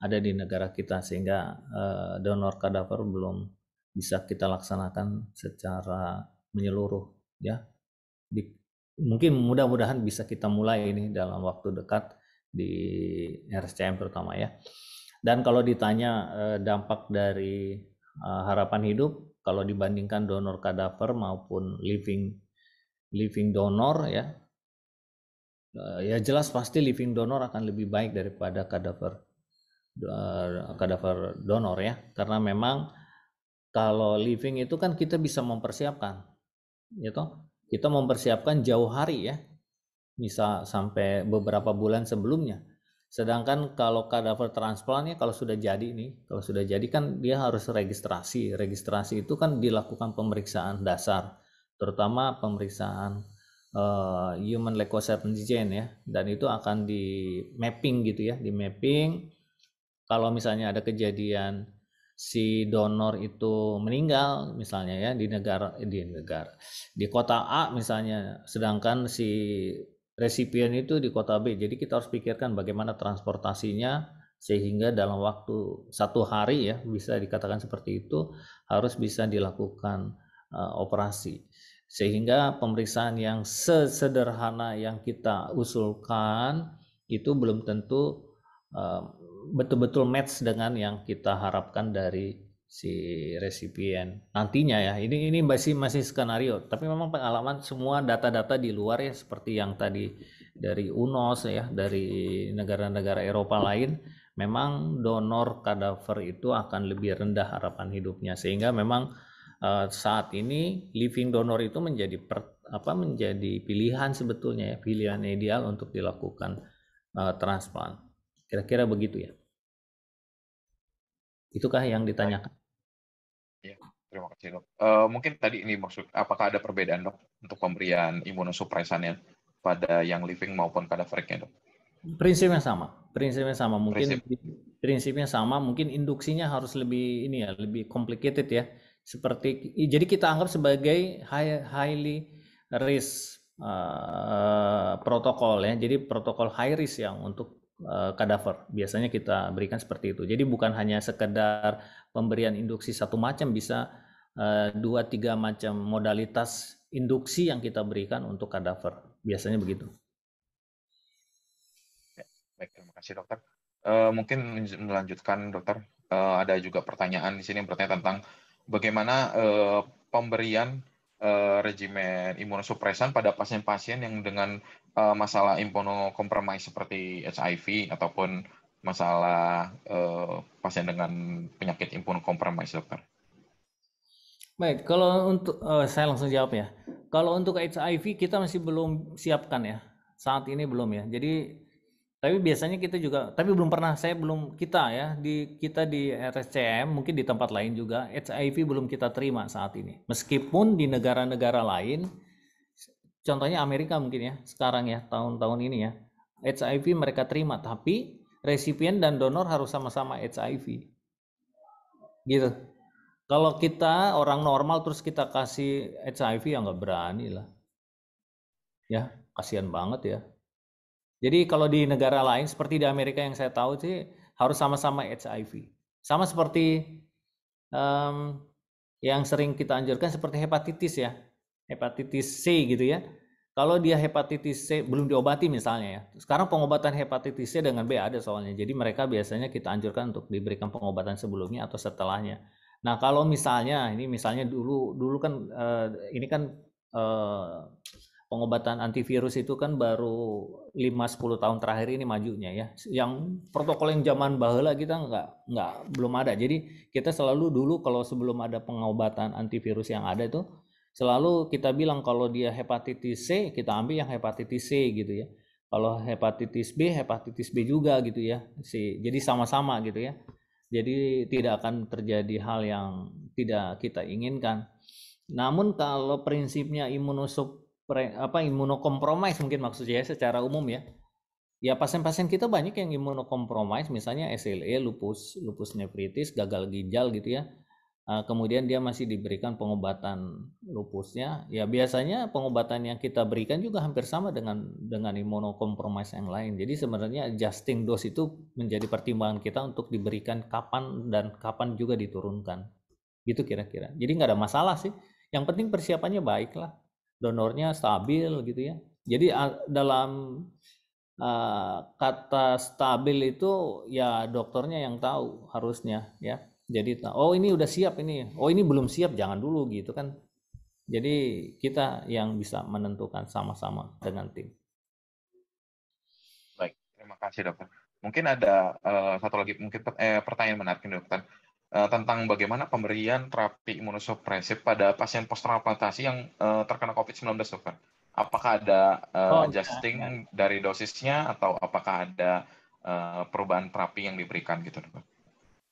ada di negara kita sehingga eh, donor kadaver belum bisa kita laksanakan secara menyeluruh ya. Di, mungkin mudah-mudahan bisa kita mulai ini dalam waktu dekat di RSCM terutama ya. Dan kalau ditanya eh, dampak dari eh, harapan hidup kalau dibandingkan donor kadaver maupun living living donor ya eh, ya jelas pasti living donor akan lebih baik daripada kadaver kadaver donor ya karena memang kalau living itu kan kita bisa mempersiapkan gitu kita mempersiapkan jauh hari ya bisa sampai beberapa bulan sebelumnya sedangkan kalau kadaver transplant ya kalau sudah jadi nih kalau sudah jadi kan dia harus registrasi registrasi itu kan dilakukan pemeriksaan dasar terutama pemeriksaan uh, human antigen ya dan itu akan di mapping gitu ya di mapping kalau misalnya ada kejadian si donor itu meninggal misalnya ya di negara di negara di kota A misalnya sedangkan si resipien itu di kota B jadi kita harus pikirkan bagaimana transportasinya sehingga dalam waktu satu hari ya bisa dikatakan seperti itu harus bisa dilakukan uh, operasi sehingga pemeriksaan yang sesederhana yang kita usulkan itu belum tentu eh, betul-betul match dengan yang kita harapkan dari si resipien nantinya ya ini ini masih masih skenario tapi memang pengalaman semua data-data di luar ya seperti yang tadi dari UNOS ya dari negara-negara Eropa lain memang donor kadaver itu akan lebih rendah harapan hidupnya sehingga memang uh, saat ini living donor itu menjadi per, apa menjadi pilihan sebetulnya ya pilihan ideal untuk dilakukan uh, eh, transplant Kira-kira begitu ya. Itukah yang ditanyakan? Ya, terima kasih dok. Uh, mungkin tadi ini maksud, apakah ada perbedaan dok untuk pemberian imunosupresannya pada yang living maupun kadaveriknya dok? Prinsipnya sama, prinsipnya sama. Mungkin Prinsip. prinsipnya sama, mungkin induksinya harus lebih ini ya, lebih complicated ya. Seperti jadi kita anggap sebagai high, highly risk uh, protokol ya. Jadi protokol high risk yang untuk Eh, kadaver. Biasanya kita berikan seperti itu. Jadi bukan hanya sekedar pemberian induksi satu macam, bisa eh, dua tiga macam modalitas induksi yang kita berikan untuk kadaver. Biasanya begitu. Baik, terima kasih dokter. Uh, mungkin melanjutkan dokter, uh, ada juga pertanyaan di sini yang bertanya tentang bagaimana uh, pemberian regimen imunosupresan pada pasien-pasien yang dengan uh, masalah immuno kompromi seperti HIV ataupun masalah uh, pasien dengan penyakit impuno kompromi dokter? Baik, kalau untuk uh, saya langsung jawab ya. Kalau untuk HIV kita masih belum siapkan ya. Saat ini belum ya. Jadi tapi biasanya kita juga tapi belum pernah saya belum kita ya di kita di RSCM mungkin di tempat lain juga HIV belum kita terima saat ini meskipun di negara-negara lain contohnya Amerika mungkin ya sekarang ya tahun-tahun ini ya HIV mereka terima tapi resipien dan donor harus sama-sama HIV gitu kalau kita orang normal terus kita kasih HIV ya nggak berani lah ya kasihan banget ya jadi kalau di negara lain seperti di Amerika yang saya tahu sih harus sama-sama HIV sama seperti um, yang sering kita anjurkan seperti hepatitis ya hepatitis C gitu ya. Kalau dia hepatitis C belum diobati misalnya ya. Sekarang pengobatan hepatitis C dengan B ada soalnya. Jadi mereka biasanya kita anjurkan untuk diberikan pengobatan sebelumnya atau setelahnya. Nah, kalau misalnya ini misalnya dulu dulu kan eh, ini kan eh, pengobatan antivirus itu kan baru 5-10 tahun terakhir ini majunya ya. Yang protokol yang zaman lah kita nggak nggak belum ada. Jadi kita selalu dulu kalau sebelum ada pengobatan antivirus yang ada itu selalu kita bilang kalau dia hepatitis C kita ambil yang hepatitis C gitu ya kalau hepatitis B hepatitis B juga gitu ya si jadi sama-sama gitu ya jadi tidak akan terjadi hal yang tidak kita inginkan namun kalau prinsipnya imunosup apa imunokompromis mungkin maksudnya secara umum ya ya pasien-pasien kita banyak yang imunokompromis misalnya SLE lupus lupus nefritis gagal ginjal gitu ya Eh, kemudian dia masih diberikan pengobatan lupusnya. Ya biasanya pengobatan yang kita berikan juga hampir sama dengan dengan imunokompromis yang lain. Jadi sebenarnya adjusting dose itu menjadi pertimbangan kita untuk diberikan kapan dan kapan juga diturunkan. Gitu kira-kira. Jadi nggak ada masalah sih. Yang penting persiapannya baiklah. Donornya stabil gitu ya. Jadi eh, dalam uh, kata stabil itu ya dokternya yang tahu harusnya ya jadi nah, oh ini udah siap ini oh ini belum siap jangan dulu gitu kan jadi kita yang bisa menentukan sama-sama dengan tim baik terima kasih dokter mungkin ada uh, satu lagi mungkin eh, pertanyaan menarik dokter uh, tentang bagaimana pemberian terapi imunosupresif pada pasien post-transplantasi yang uh, terkena COVID-19 dokter apakah ada uh, oh, adjusting ya. dari dosisnya atau apakah ada uh, perubahan terapi yang diberikan gitu dokter?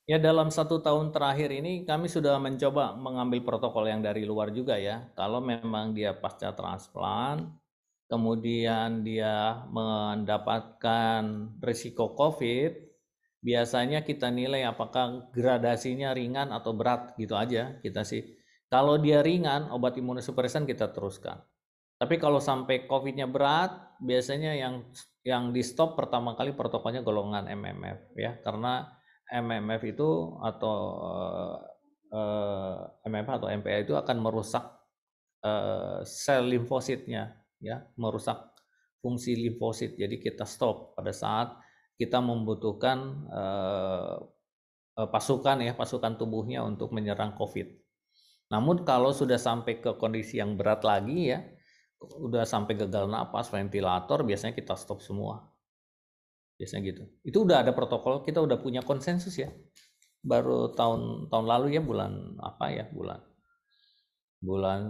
Ya dalam satu tahun terakhir ini kami sudah mencoba mengambil protokol yang dari luar juga ya. Kalau memang dia pasca transplant, kemudian dia mendapatkan risiko COVID, biasanya kita nilai apakah gradasinya ringan atau berat gitu aja kita sih. Kalau dia ringan, obat imunosupresan kita teruskan. Tapi kalau sampai COVID-nya berat, biasanya yang yang di stop pertama kali protokolnya golongan MMF ya, karena MMF itu atau uh, eh, eh, MMF atau MPA itu akan merusak uh, sel limfositnya, ya, merusak fungsi limfosit. Jadi kita stop pada saat kita membutuhkan uh, pasukan ya, pasukan tubuhnya untuk menyerang COVID. Namun kalau sudah sampai ke kondisi yang berat lagi ya, udah sampai gagal napas, ventilator, biasanya kita stop semua biasanya gitu itu udah ada protokol kita udah punya konsensus ya baru tahun tahun lalu ya bulan apa ya bulan bulan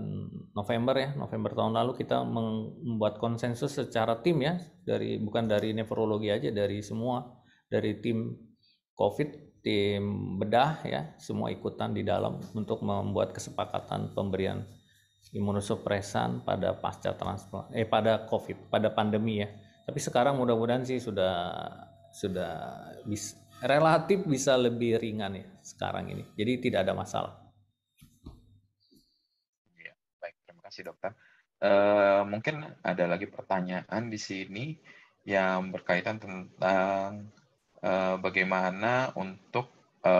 November ya November tahun lalu kita membuat konsensus secara tim ya dari bukan dari nefrologi aja dari semua dari tim COVID tim bedah ya semua ikutan di dalam untuk membuat kesepakatan pemberian imunosupresan pada pasca transplant eh pada COVID pada pandemi ya tapi sekarang mudah-mudahan sih sudah sudah bis, relatif bisa lebih ringan ya sekarang ini jadi tidak ada masalah ya, baik terima kasih dokter e, mungkin ada lagi pertanyaan di sini yang berkaitan tentang e, bagaimana untuk e,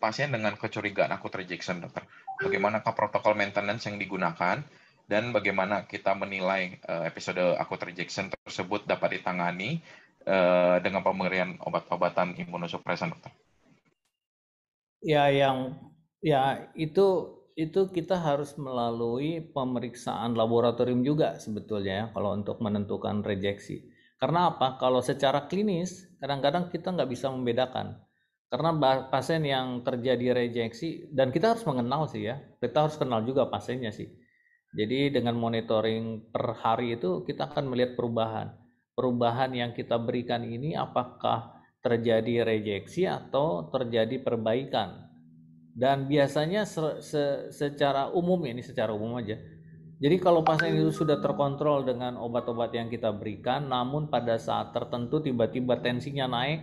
pasien dengan kecurigaan akut rejection dokter bagaimanakah protokol maintenance yang digunakan dan bagaimana kita menilai eh, episode akut rejection tersebut dapat ditangani eh, dengan pemberian obat-obatan imunosupresan dokter. Ya yang ya itu itu kita harus melalui pemeriksaan laboratorium juga sebetulnya ya, kalau untuk menentukan rejeksi. Karena apa? Kalau secara klinis kadang-kadang kita nggak bisa membedakan. Karena pasien yang terjadi rejeksi dan kita harus mengenal sih ya, kita harus kenal juga pasiennya sih. Jadi dengan monitoring per hari itu kita akan melihat perubahan. Perubahan yang kita berikan ini apakah terjadi rejeksi atau terjadi perbaikan. Dan biasanya se se secara umum ini secara umum aja. Jadi kalau pasien itu sudah terkontrol dengan obat-obat yang kita berikan, namun pada saat tertentu tiba-tiba tensinya naik,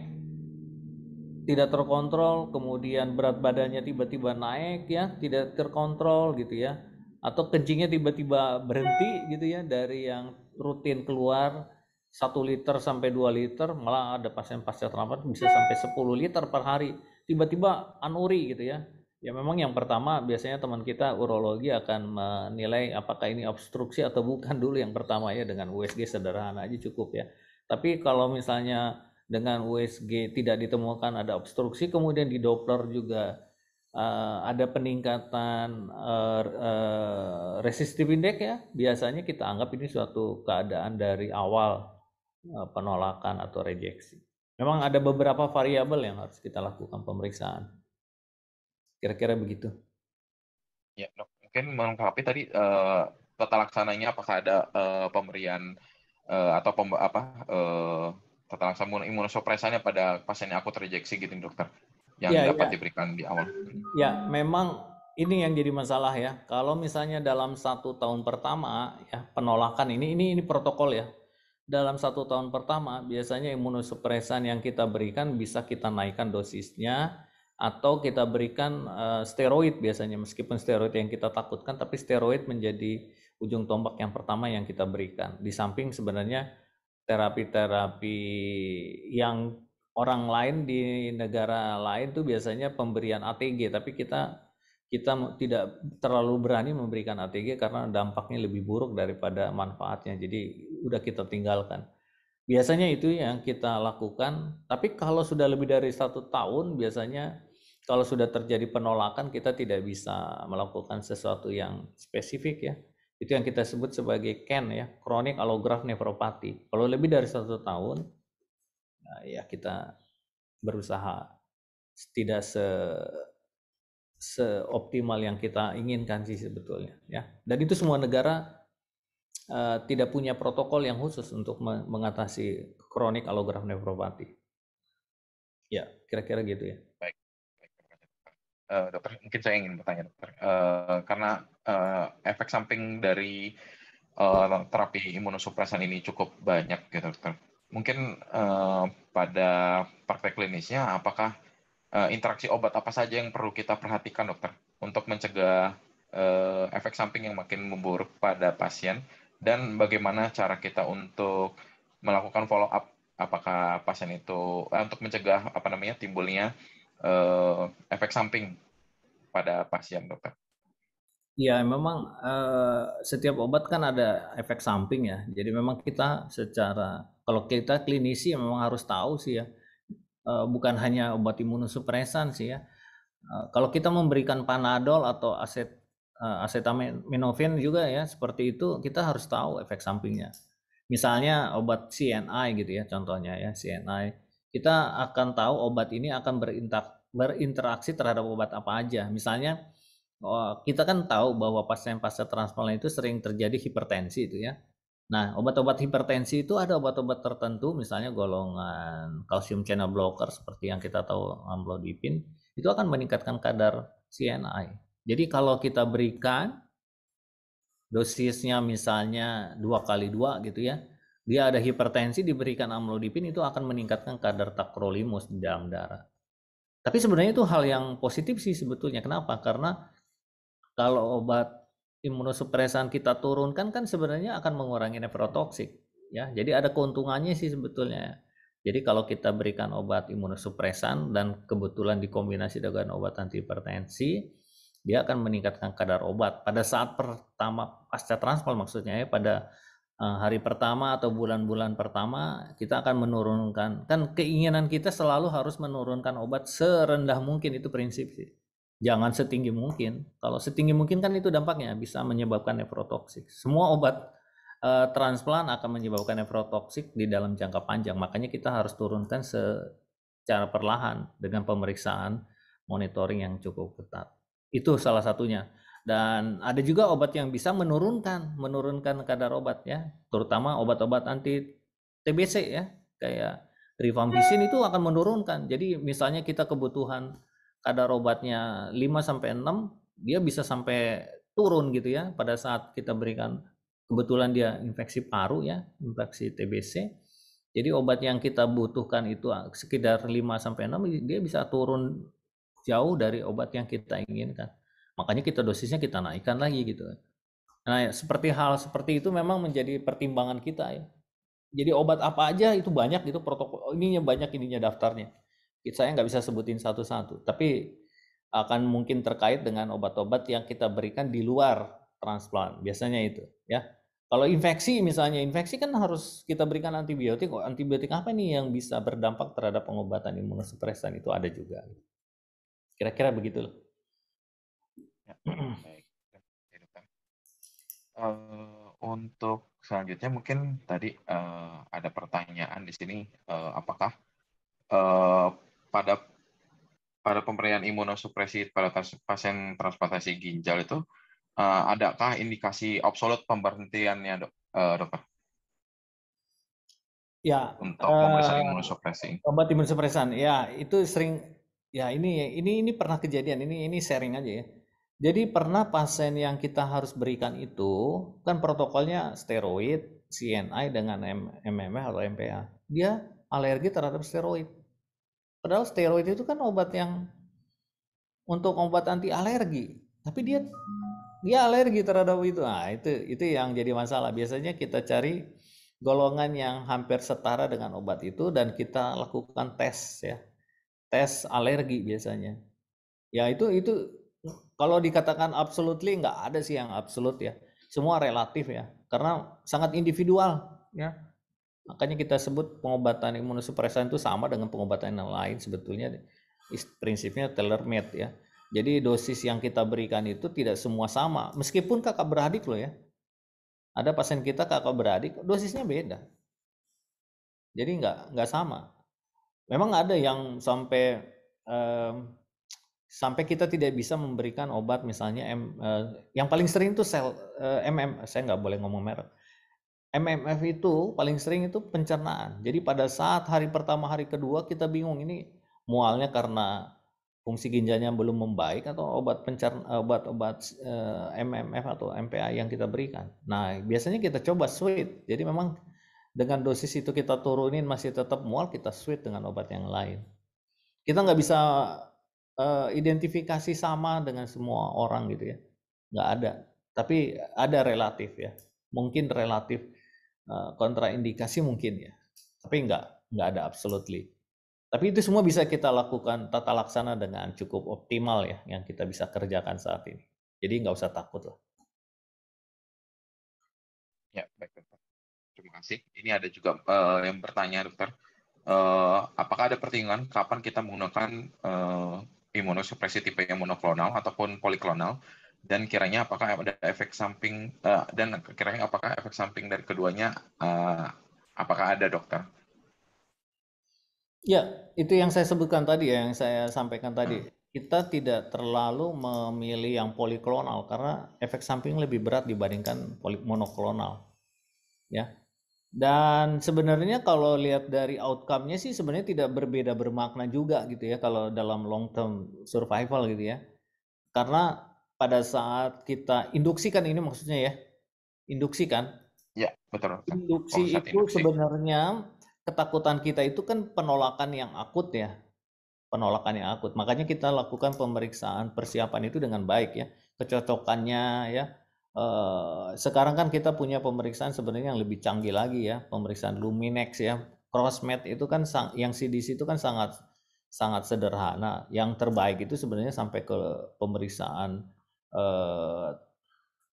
tidak terkontrol, kemudian berat badannya tiba-tiba naik ya, tidak terkontrol gitu ya atau kencingnya tiba-tiba berhenti gitu ya dari yang rutin keluar 1 liter sampai 2 liter malah ada pasien pasca trauma bisa sampai 10 liter per hari tiba-tiba anuri gitu ya ya memang yang pertama biasanya teman kita urologi akan menilai apakah ini obstruksi atau bukan dulu yang pertama ya dengan USG sederhana aja cukup ya tapi kalau misalnya dengan USG tidak ditemukan ada obstruksi kemudian di Doppler juga uh, ada peningkatan uh, eh, uh, eh, resistive index ya biasanya kita anggap ini suatu keadaan dari awal uh, penolakan atau rejeksi. Memang ada beberapa variabel yang harus kita lakukan pemeriksaan. Kira-kira begitu. Ya, dok. Mungkin melengkapi tadi uh, tata laksananya apakah ada uh, pemberian uh, atau pem apa uh, tata laksana imunosupresannya pada pasien yang aku terjeksi gitu, dokter? yang ya, dapat ya. diberikan di awal. Ya, memang ini yang jadi masalah ya. Kalau misalnya dalam satu tahun pertama ya penolakan ini ini ini protokol ya. Dalam satu tahun pertama biasanya imunosupresan yang kita berikan bisa kita naikkan dosisnya atau kita berikan uh, steroid biasanya meskipun steroid yang kita takutkan tapi steroid menjadi ujung tombak yang pertama yang kita berikan di samping sebenarnya terapi-terapi yang orang lain di negara lain tuh biasanya pemberian ATG, tapi kita kita tidak terlalu berani memberikan ATG karena dampaknya lebih buruk daripada manfaatnya. Jadi udah kita tinggalkan. Biasanya itu yang kita lakukan. Tapi kalau sudah lebih dari satu tahun, biasanya kalau sudah terjadi penolakan, kita tidak bisa melakukan sesuatu yang spesifik ya. Itu yang kita sebut sebagai CAN e ya, chronic allograft nephropathy. Kalau lebih dari satu tahun, Eh, ya kita berusaha tidak se seoptimal yang kita inginkan sih sebetulnya ya dan itu semua negara uh, tidak punya protokol yang khusus untuk mengatasi kronik alograft nefropati ya kira-kira gitu ya baik, baik uh, dokter mungkin saya ingin bertanya dokter uh, karena uh, efek samping dari uh, terapi imunosupresan ini cukup banyak gitu dokter mungkin uh, pada praktek klinisnya apakah uh, interaksi obat apa saja yang perlu kita perhatikan dokter untuk mencegah uh, efek samping yang makin memburuk pada pasien dan bagaimana cara kita untuk melakukan follow up apakah pasien itu uh, untuk mencegah apa namanya timbulnya uh, efek samping pada pasien dokter. Ya, memang eh, setiap obat kan ada efek samping ya. Jadi memang kita secara kalau kita klinisi ya memang harus tahu sih ya. Eh, bukan hanya obat imunosupresan sih ya. Eh, kalau kita memberikan panadol atau aset eh, asetaminofen juga ya seperti itu kita harus tahu efek sampingnya. Misalnya obat CNI gitu ya contohnya ya CNI. Kita akan tahu obat ini akan berinteraksi terhadap obat apa aja. Misalnya Oh, kita kan tahu bahwa pasien pasca transplant itu sering terjadi hipertensi itu ya. Nah, obat-obat hipertensi itu ada obat-obat tertentu, misalnya golongan kalsium channel blocker seperti yang kita tahu amlodipin, itu akan meningkatkan kadar CNI. Jadi kalau kita berikan dosisnya misalnya dua kali dua gitu ya, dia ada hipertensi diberikan amlodipin itu akan meningkatkan kadar takrolimus di dalam darah. Tapi sebenarnya itu hal yang positif sih sebetulnya. Kenapa? Karena kalau obat imunosupresan kita turunkan kan sebenarnya akan mengurangi nefrotoksik ya. Jadi ada keuntungannya sih sebetulnya. Jadi kalau kita berikan obat imunosupresan dan kebetulan dikombinasi dengan obat hipertensi, dia akan meningkatkan kadar obat pada saat pertama pasca transplant maksudnya ya pada eh, hari pertama atau bulan-bulan pertama kita akan menurunkan kan keinginan kita selalu harus menurunkan obat serendah mungkin itu prinsip sih jangan setinggi mungkin. Kalau setinggi mungkin kan itu dampaknya bisa menyebabkan nefrotoksik. Semua obat e, transplant akan menyebabkan nefrotoksik di dalam jangka panjang. Makanya kita harus turunkan secara perlahan dengan pemeriksaan monitoring yang cukup ketat. Itu salah satunya. Dan ada juga obat yang bisa menurunkan menurunkan kadar obat ya, terutama obat-obat anti TBC ya, kayak rifampisin itu akan menurunkan. Jadi misalnya kita kebutuhan ada obatnya 5 sampai 6, dia bisa sampai turun gitu ya pada saat kita berikan kebetulan dia infeksi paru ya, infeksi TBC. Jadi obat yang kita butuhkan itu ah, sekitar 5 sampai 6 dia bisa turun jauh dari obat yang kita inginkan. Makanya kita dosisnya kita naikkan lagi gitu. Nah, seperti hal seperti itu memang menjadi pertimbangan kita ya. Jadi obat apa aja itu banyak gitu protokol ininya banyak ininya daftarnya saya nggak bisa sebutin satu-satu, tapi akan mungkin terkait dengan obat-obat yang kita berikan di luar transplant. Biasanya itu, ya. Kalau infeksi misalnya, infeksi kan harus kita berikan antibiotik. Oh, antibiotik apa nih yang bisa berdampak terhadap pengobatan imunosupresan itu ada juga. Kira-kira begitu. Ya, eh, untuk selanjutnya mungkin tadi eh, ada pertanyaan di sini, eh, apakah pada pada pemberian imunosupresi pada pasien transplantasi ginjal itu uh, adakah indikasi absolut pemberhentiannya dok, uh, dokter? Ya. Untuk pemeriksaan uh, imunosupresi. Obat imunosupresan, ya itu sering ya ini ini ini pernah kejadian ini ini sharing aja ya. Jadi pernah pasien yang kita harus berikan itu kan protokolnya steroid, CNI dengan MMF atau MPA. Dia alergi terhadap steroid. Padahal steroid itu kan obat yang untuk obat anti alergi, tapi dia dia alergi terhadap itu. Nah, itu itu yang jadi masalah. Biasanya kita cari golongan yang hampir setara dengan obat itu dan kita lakukan tes ya. Tes alergi biasanya. Ya itu itu kalau dikatakan absolutely nggak ada sih yang absolut ya. Semua relatif ya. Karena sangat individual ya. Makanya kita sebut pengobatan imunosupresan itu sama dengan pengobatan yang lain sebetulnya prinsipnya tailor made ya. Jadi dosis yang kita berikan itu tidak semua sama. Meskipun kakak beradik loh ya. Ada pasien kita kakak beradik dosisnya beda. Jadi nggak nggak sama. Memang ada yang sampai eh, sampai kita tidak bisa memberikan obat misalnya M, eh, yang paling sering itu sel eh, MM saya nggak boleh ngomong merek MMF itu paling sering itu pencernaan. Jadi pada saat hari pertama, hari kedua kita bingung ini mualnya karena fungsi ginjalnya belum membaik atau obat pencerna obat-obat e, eh, MMF atau MPA yang kita berikan. Nah, biasanya kita coba sweet. Jadi memang dengan dosis itu kita turunin masih tetap mual, kita sweet dengan obat yang lain. Kita nggak bisa e, identifikasi sama dengan semua orang gitu ya. Nggak ada. Tapi ada relatif ya. Mungkin relatif Eh, kontraindikasi mungkin ya, tapi nggak nggak ada absolutely. Tapi itu semua bisa kita lakukan tata laksana dengan cukup optimal ya, yang kita bisa kerjakan saat ini. Jadi nggak usah takut lah. Ya baik dokter. Terima kasih. Ini ada juga uh, yang bertanya dokter, uh, apakah ada pertimbangan kapan kita menggunakan uh, imunosupresi tipe yang monoklonal ataupun poliklonal dan kiranya apakah ada efek samping uh, dan kiranya apakah efek samping dari keduanya uh, apakah ada dokter? Ya, itu yang saya sebutkan tadi ya, yang saya sampaikan tadi. Hmm. Kita tidak terlalu memilih yang poliklonal karena efek samping lebih berat dibandingkan monoklonal. Ya. Dan sebenarnya kalau lihat dari outcome-nya sih sebenarnya tidak berbeda bermakna juga gitu ya kalau dalam long term survival gitu ya. Karena pada saat kita induksikan ini maksudnya ya induksikan ya betul induksi oh, itu induksi. sebenarnya ketakutan kita itu kan penolakan yang akut ya penolakan yang akut makanya kita lakukan pemeriksaan persiapan itu dengan baik ya kecocokannya ya eh, sekarang kan kita punya pemeriksaan sebenarnya yang lebih canggih lagi ya pemeriksaan Luminex ya Crossmed itu kan yang CDC itu kan sangat sangat sederhana yang terbaik itu sebenarnya sampai ke pemeriksaan uh,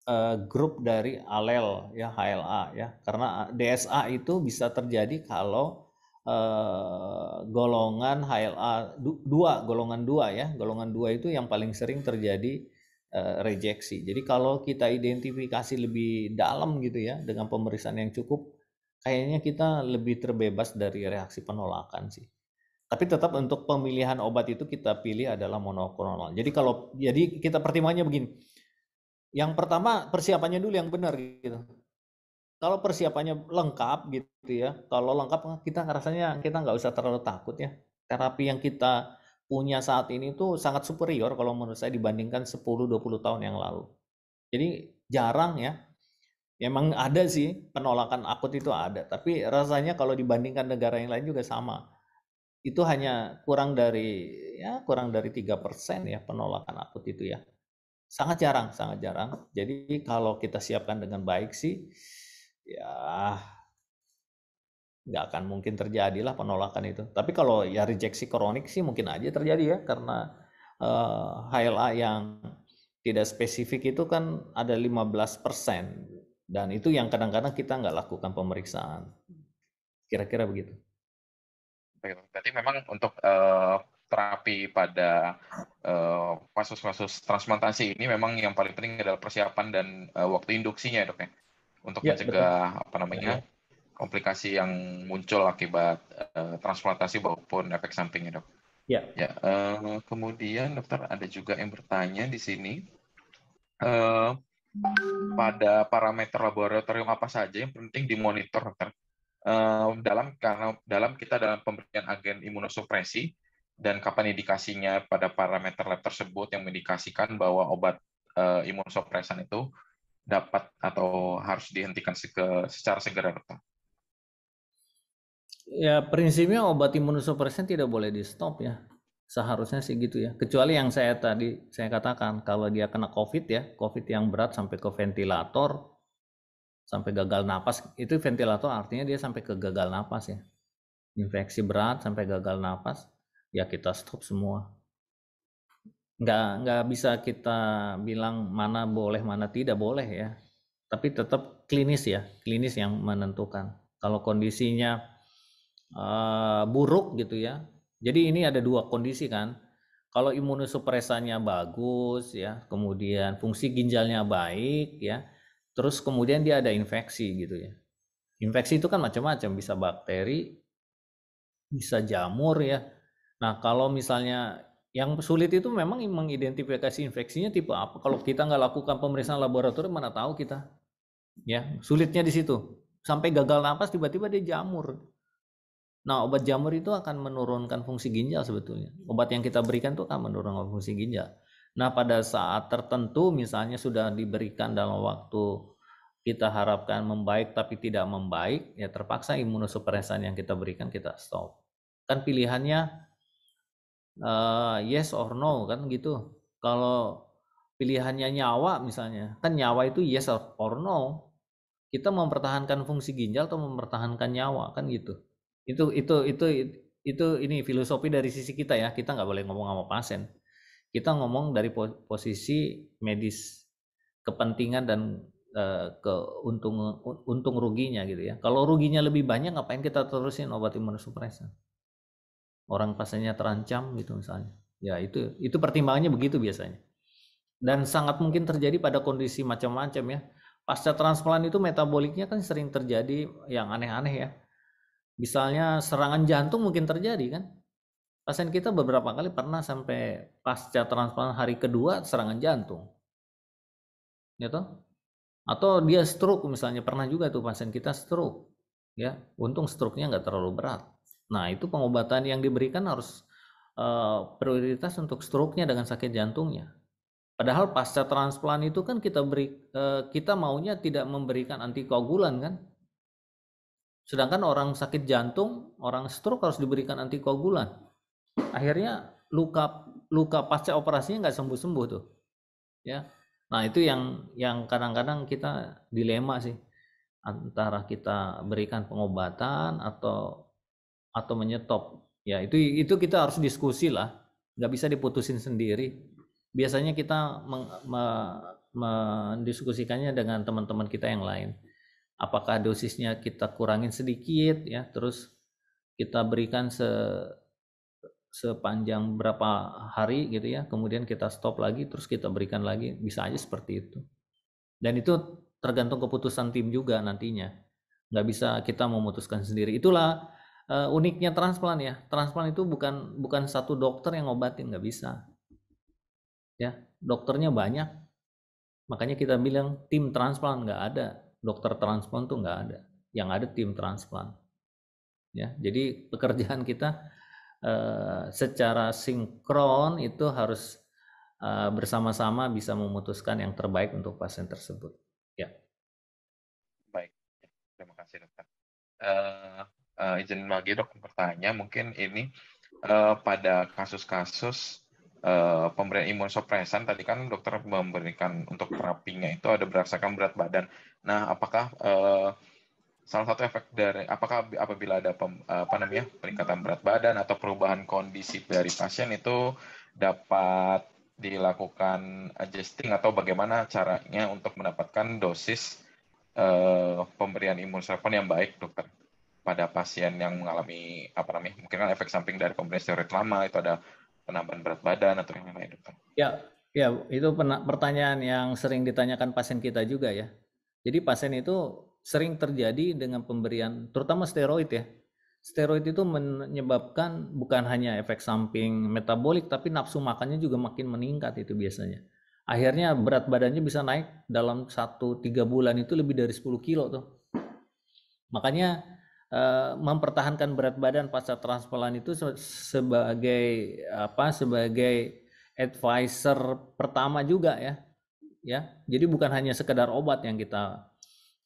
uh, grup dari alel ya HLA ya karena eh, DSA itu bisa terjadi kalau uh, golongan HLA dua golongan dua ya golongan dua itu yang paling sering terjadi uh, rejeksi jadi kalau kita identifikasi lebih dalam gitu ya dengan pemeriksaan yang cukup kayaknya kita lebih terbebas dari reaksi penolakan sih tapi tetap untuk pemilihan obat itu kita pilih adalah monoklonal. Jadi kalau jadi kita pertimbangannya begini. Yang pertama persiapannya dulu yang benar gitu. Kalau persiapannya lengkap gitu ya, kalau lengkap kita rasanya kita nggak usah terlalu takut ya. Terapi yang kita punya saat ini itu sangat superior kalau menurut saya dibandingkan 10-20 tahun yang lalu. Jadi jarang ya. emang ada sih penolakan akut itu ada, tapi rasanya kalau dibandingkan negara yang lain juga sama itu hanya kurang dari ya kurang dari tiga persen ya penolakan akut itu ya sangat jarang sangat jarang jadi kalau kita siapkan dengan baik sih ya nggak akan mungkin terjadi lah penolakan itu tapi kalau ya rejeksi kronik sih mungkin aja terjadi ya karena uh, eh, HLA yang tidak spesifik itu kan ada 15 persen dan itu yang kadang-kadang kita nggak lakukan pemeriksaan kira-kira begitu. Berarti memang untuk uh, terapi pada uh, kasus-kasus transplantasi ini memang yang paling penting adalah persiapan dan uh, waktu induksinya ya, dok ya untuk ya, mencegah betul. apa namanya ya. komplikasi yang muncul akibat uh, transplantasi maupun efek sampingnya dok. Ya. ya uh, kemudian dokter ada juga yang bertanya di sini uh, pada parameter laboratorium apa saja yang penting dimonitor dokter Eh, dalam karena dalam kita dalam pemberian agen imunosupresi dan kapan indikasinya pada parameter lab tersebut yang mendikasikan bahwa obat uh, imunosupresan itu dapat atau harus dihentikan seke, secara segera dokter. Ya prinsipnya obat imunosupresan tidak boleh di stop ya seharusnya sih gitu ya kecuali yang saya tadi saya katakan kalau dia kena covid ya covid yang berat sampai ke ventilator sampai gagal napas itu ventilator artinya dia sampai ke gagal napas ya infeksi berat sampai gagal napas ya kita stop semua nggak nggak bisa kita bilang mana boleh mana tidak boleh ya tapi tetap klinis ya klinis yang menentukan kalau kondisinya uh, buruk gitu ya jadi ini ada dua kondisi kan kalau imunosupresannya bagus ya kemudian fungsi ginjalnya baik ya terus kemudian dia ada infeksi gitu ya infeksi itu kan macam-macam bisa bakteri bisa jamur ya nah kalau misalnya yang sulit itu memang mengidentifikasi infeksinya tipe apa kalau kita nggak lakukan pemeriksaan laboratorium mana tahu kita ya sulitnya di situ sampai gagal nafas tiba-tiba dia jamur Nah, obat jamur itu akan menurunkan fungsi ginjal sebetulnya. Obat yang kita berikan itu akan menurunkan fungsi ginjal. Nah, pada saat tertentu misalnya sudah diberikan dalam waktu kita harapkan membaik tapi tidak membaik, ya terpaksa imunosupresan yang kita berikan kita stop. Kan pilihannya uh, yes or no kan gitu. Kalau pilihannya nyawa misalnya, kan nyawa itu yes or no. Kita mempertahankan fungsi ginjal atau mempertahankan nyawa kan gitu. Itu itu itu itu, itu ini filosofi dari sisi kita ya, kita nggak boleh ngomong sama pasien. Kita ngomong dari posisi medis kepentingan dan eh, ke untung untung ruginya gitu ya. Kalau ruginya lebih banyak ngapain kita terusin obat imunosupresan? Orang pasiennya terancam gitu misalnya. Ya itu itu pertimbangannya begitu biasanya. Dan sangat mungkin terjadi pada kondisi macam-macam ya. Pasca transplant itu metaboliknya kan sering terjadi yang aneh-aneh ya. Misalnya serangan jantung mungkin terjadi kan. Pasien kita beberapa kali pernah sampai pasca transplant hari kedua serangan jantung. Ya toh? Atau dia stroke misalnya pernah juga tuh pasien kita stroke. Ya, untung stroke-nya nggak terlalu berat. Nah, itu pengobatan yang diberikan harus uh, prioritas untuk stroke-nya dengan sakit jantungnya. Padahal pasca transplant itu kan kita beri uh, kita maunya tidak memberikan antikoagulan kan? Sedangkan orang sakit jantung, orang stroke harus diberikan antikoagulan akhirnya luka luka pasca operasinya nggak sembuh sembuh tuh ya nah itu yang yang kadang-kadang kita dilema sih antara kita berikan pengobatan atau atau menyetop ya itu itu kita harus diskusi lah nggak bisa diputusin sendiri biasanya kita meng, me, mendiskusikannya dengan teman-teman kita yang lain apakah dosisnya kita kurangin sedikit ya terus kita berikan se sepanjang berapa hari gitu ya kemudian kita stop lagi terus kita berikan lagi bisa aja seperti itu dan itu tergantung keputusan tim juga nantinya nggak bisa kita memutuskan sendiri itulah uh, uniknya transplant ya transplant itu bukan bukan satu dokter yang ngobatin nggak bisa ya dokternya banyak makanya kita bilang tim transplant nggak ada dokter transplant tuh nggak ada yang ada tim transplant ya jadi pekerjaan kita Eh, secara sinkron itu harus eh, bersama-sama bisa memutuskan yang terbaik untuk pasien tersebut. Ya. Baik, terima kasih dokter. Uh, uh, izin lagi dok bertanya, mungkin ini uh, pada kasus-kasus uh, pemberian imunosupresan tadi kan dokter memberikan untuk terapinya itu ada berdasarkan berat badan. Nah, apakah uh, salah satu efek dari apakah apabila ada pem, apa namanya peningkatan berat badan atau perubahan kondisi dari pasien itu dapat dilakukan adjusting atau bagaimana caranya untuk mendapatkan dosis eh, pemberian serpon yang baik dokter pada pasien yang mengalami apa namanya mungkin kan efek samping dari pemberian steroid lama itu ada penambahan berat badan atau yang lain dokter ya ya itu pertanyaan yang sering ditanyakan pasien kita juga ya jadi pasien itu sering terjadi dengan pemberian terutama steroid ya. Steroid itu menyebabkan bukan hanya efek samping metabolik tapi nafsu makannya juga makin meningkat itu biasanya. Akhirnya berat badannya bisa naik dalam 1 3 bulan itu lebih dari 10 kilo tuh. Makanya eh, mempertahankan berat badan pasca transplant itu sebagai apa sebagai advisor pertama juga ya ya jadi bukan hanya sekedar obat yang kita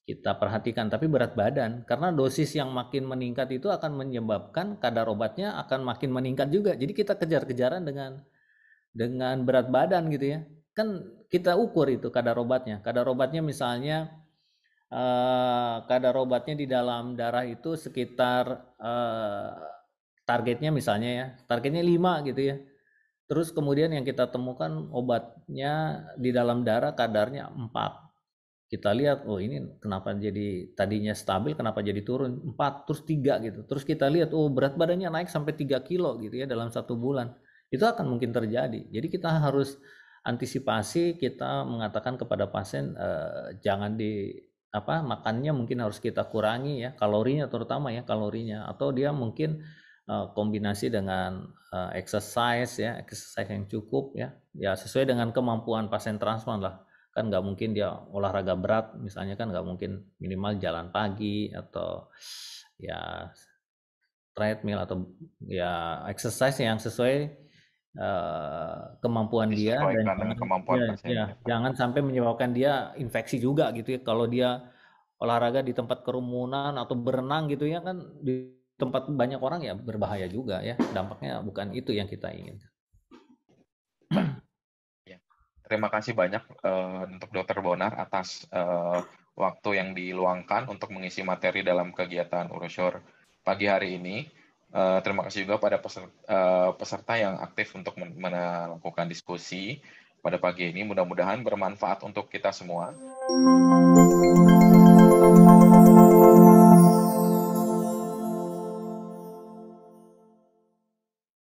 kita perhatikan tapi berat badan karena dosis yang makin meningkat itu akan menyebabkan kadar obatnya akan makin meningkat juga jadi kita kejar-kejaran dengan dengan berat badan gitu ya kan kita ukur itu kadar obatnya kadar obatnya misalnya eh, kadar obatnya di dalam darah itu sekitar eh, targetnya misalnya ya targetnya 5 gitu ya terus kemudian yang kita temukan obatnya di dalam darah kadarnya 4 kita lihat oh ini kenapa jadi tadinya stabil kenapa jadi turun 4 terus 3 gitu terus kita lihat oh berat badannya naik sampai 3 kilo gitu ya dalam satu bulan itu akan mungkin terjadi jadi kita harus antisipasi kita mengatakan kepada pasien eh, jangan di apa makannya mungkin harus kita kurangi ya kalorinya terutama ya kalorinya atau dia mungkin eh, kombinasi dengan eh, exercise ya exercise yang cukup ya ya sesuai dengan kemampuan pasien transplant lah kan nggak mungkin dia olahraga berat misalnya kan nggak mungkin minimal jalan pagi atau ya treadmill atau ya exercise yang sesuai uh, kemampuan dia dan jangan, kemampuan iya, iya, ya, ya, jangan sampai menyebabkan dia infeksi juga gitu ya kalau dia olahraga di tempat kerumunan atau berenang gitu ya kan di tempat banyak orang ya berbahaya juga ya dampaknya bukan itu yang kita inginkan terima kasih banyak uh, untuk Dr. Bonar atas uh, waktu yang diluangkan untuk mengisi materi dalam kegiatan Urusur pagi hari ini. Uh, terima kasih juga pada peserta, uh, peserta yang aktif untuk melakukan diskusi pada pagi ini. Mudah-mudahan bermanfaat untuk kita semua.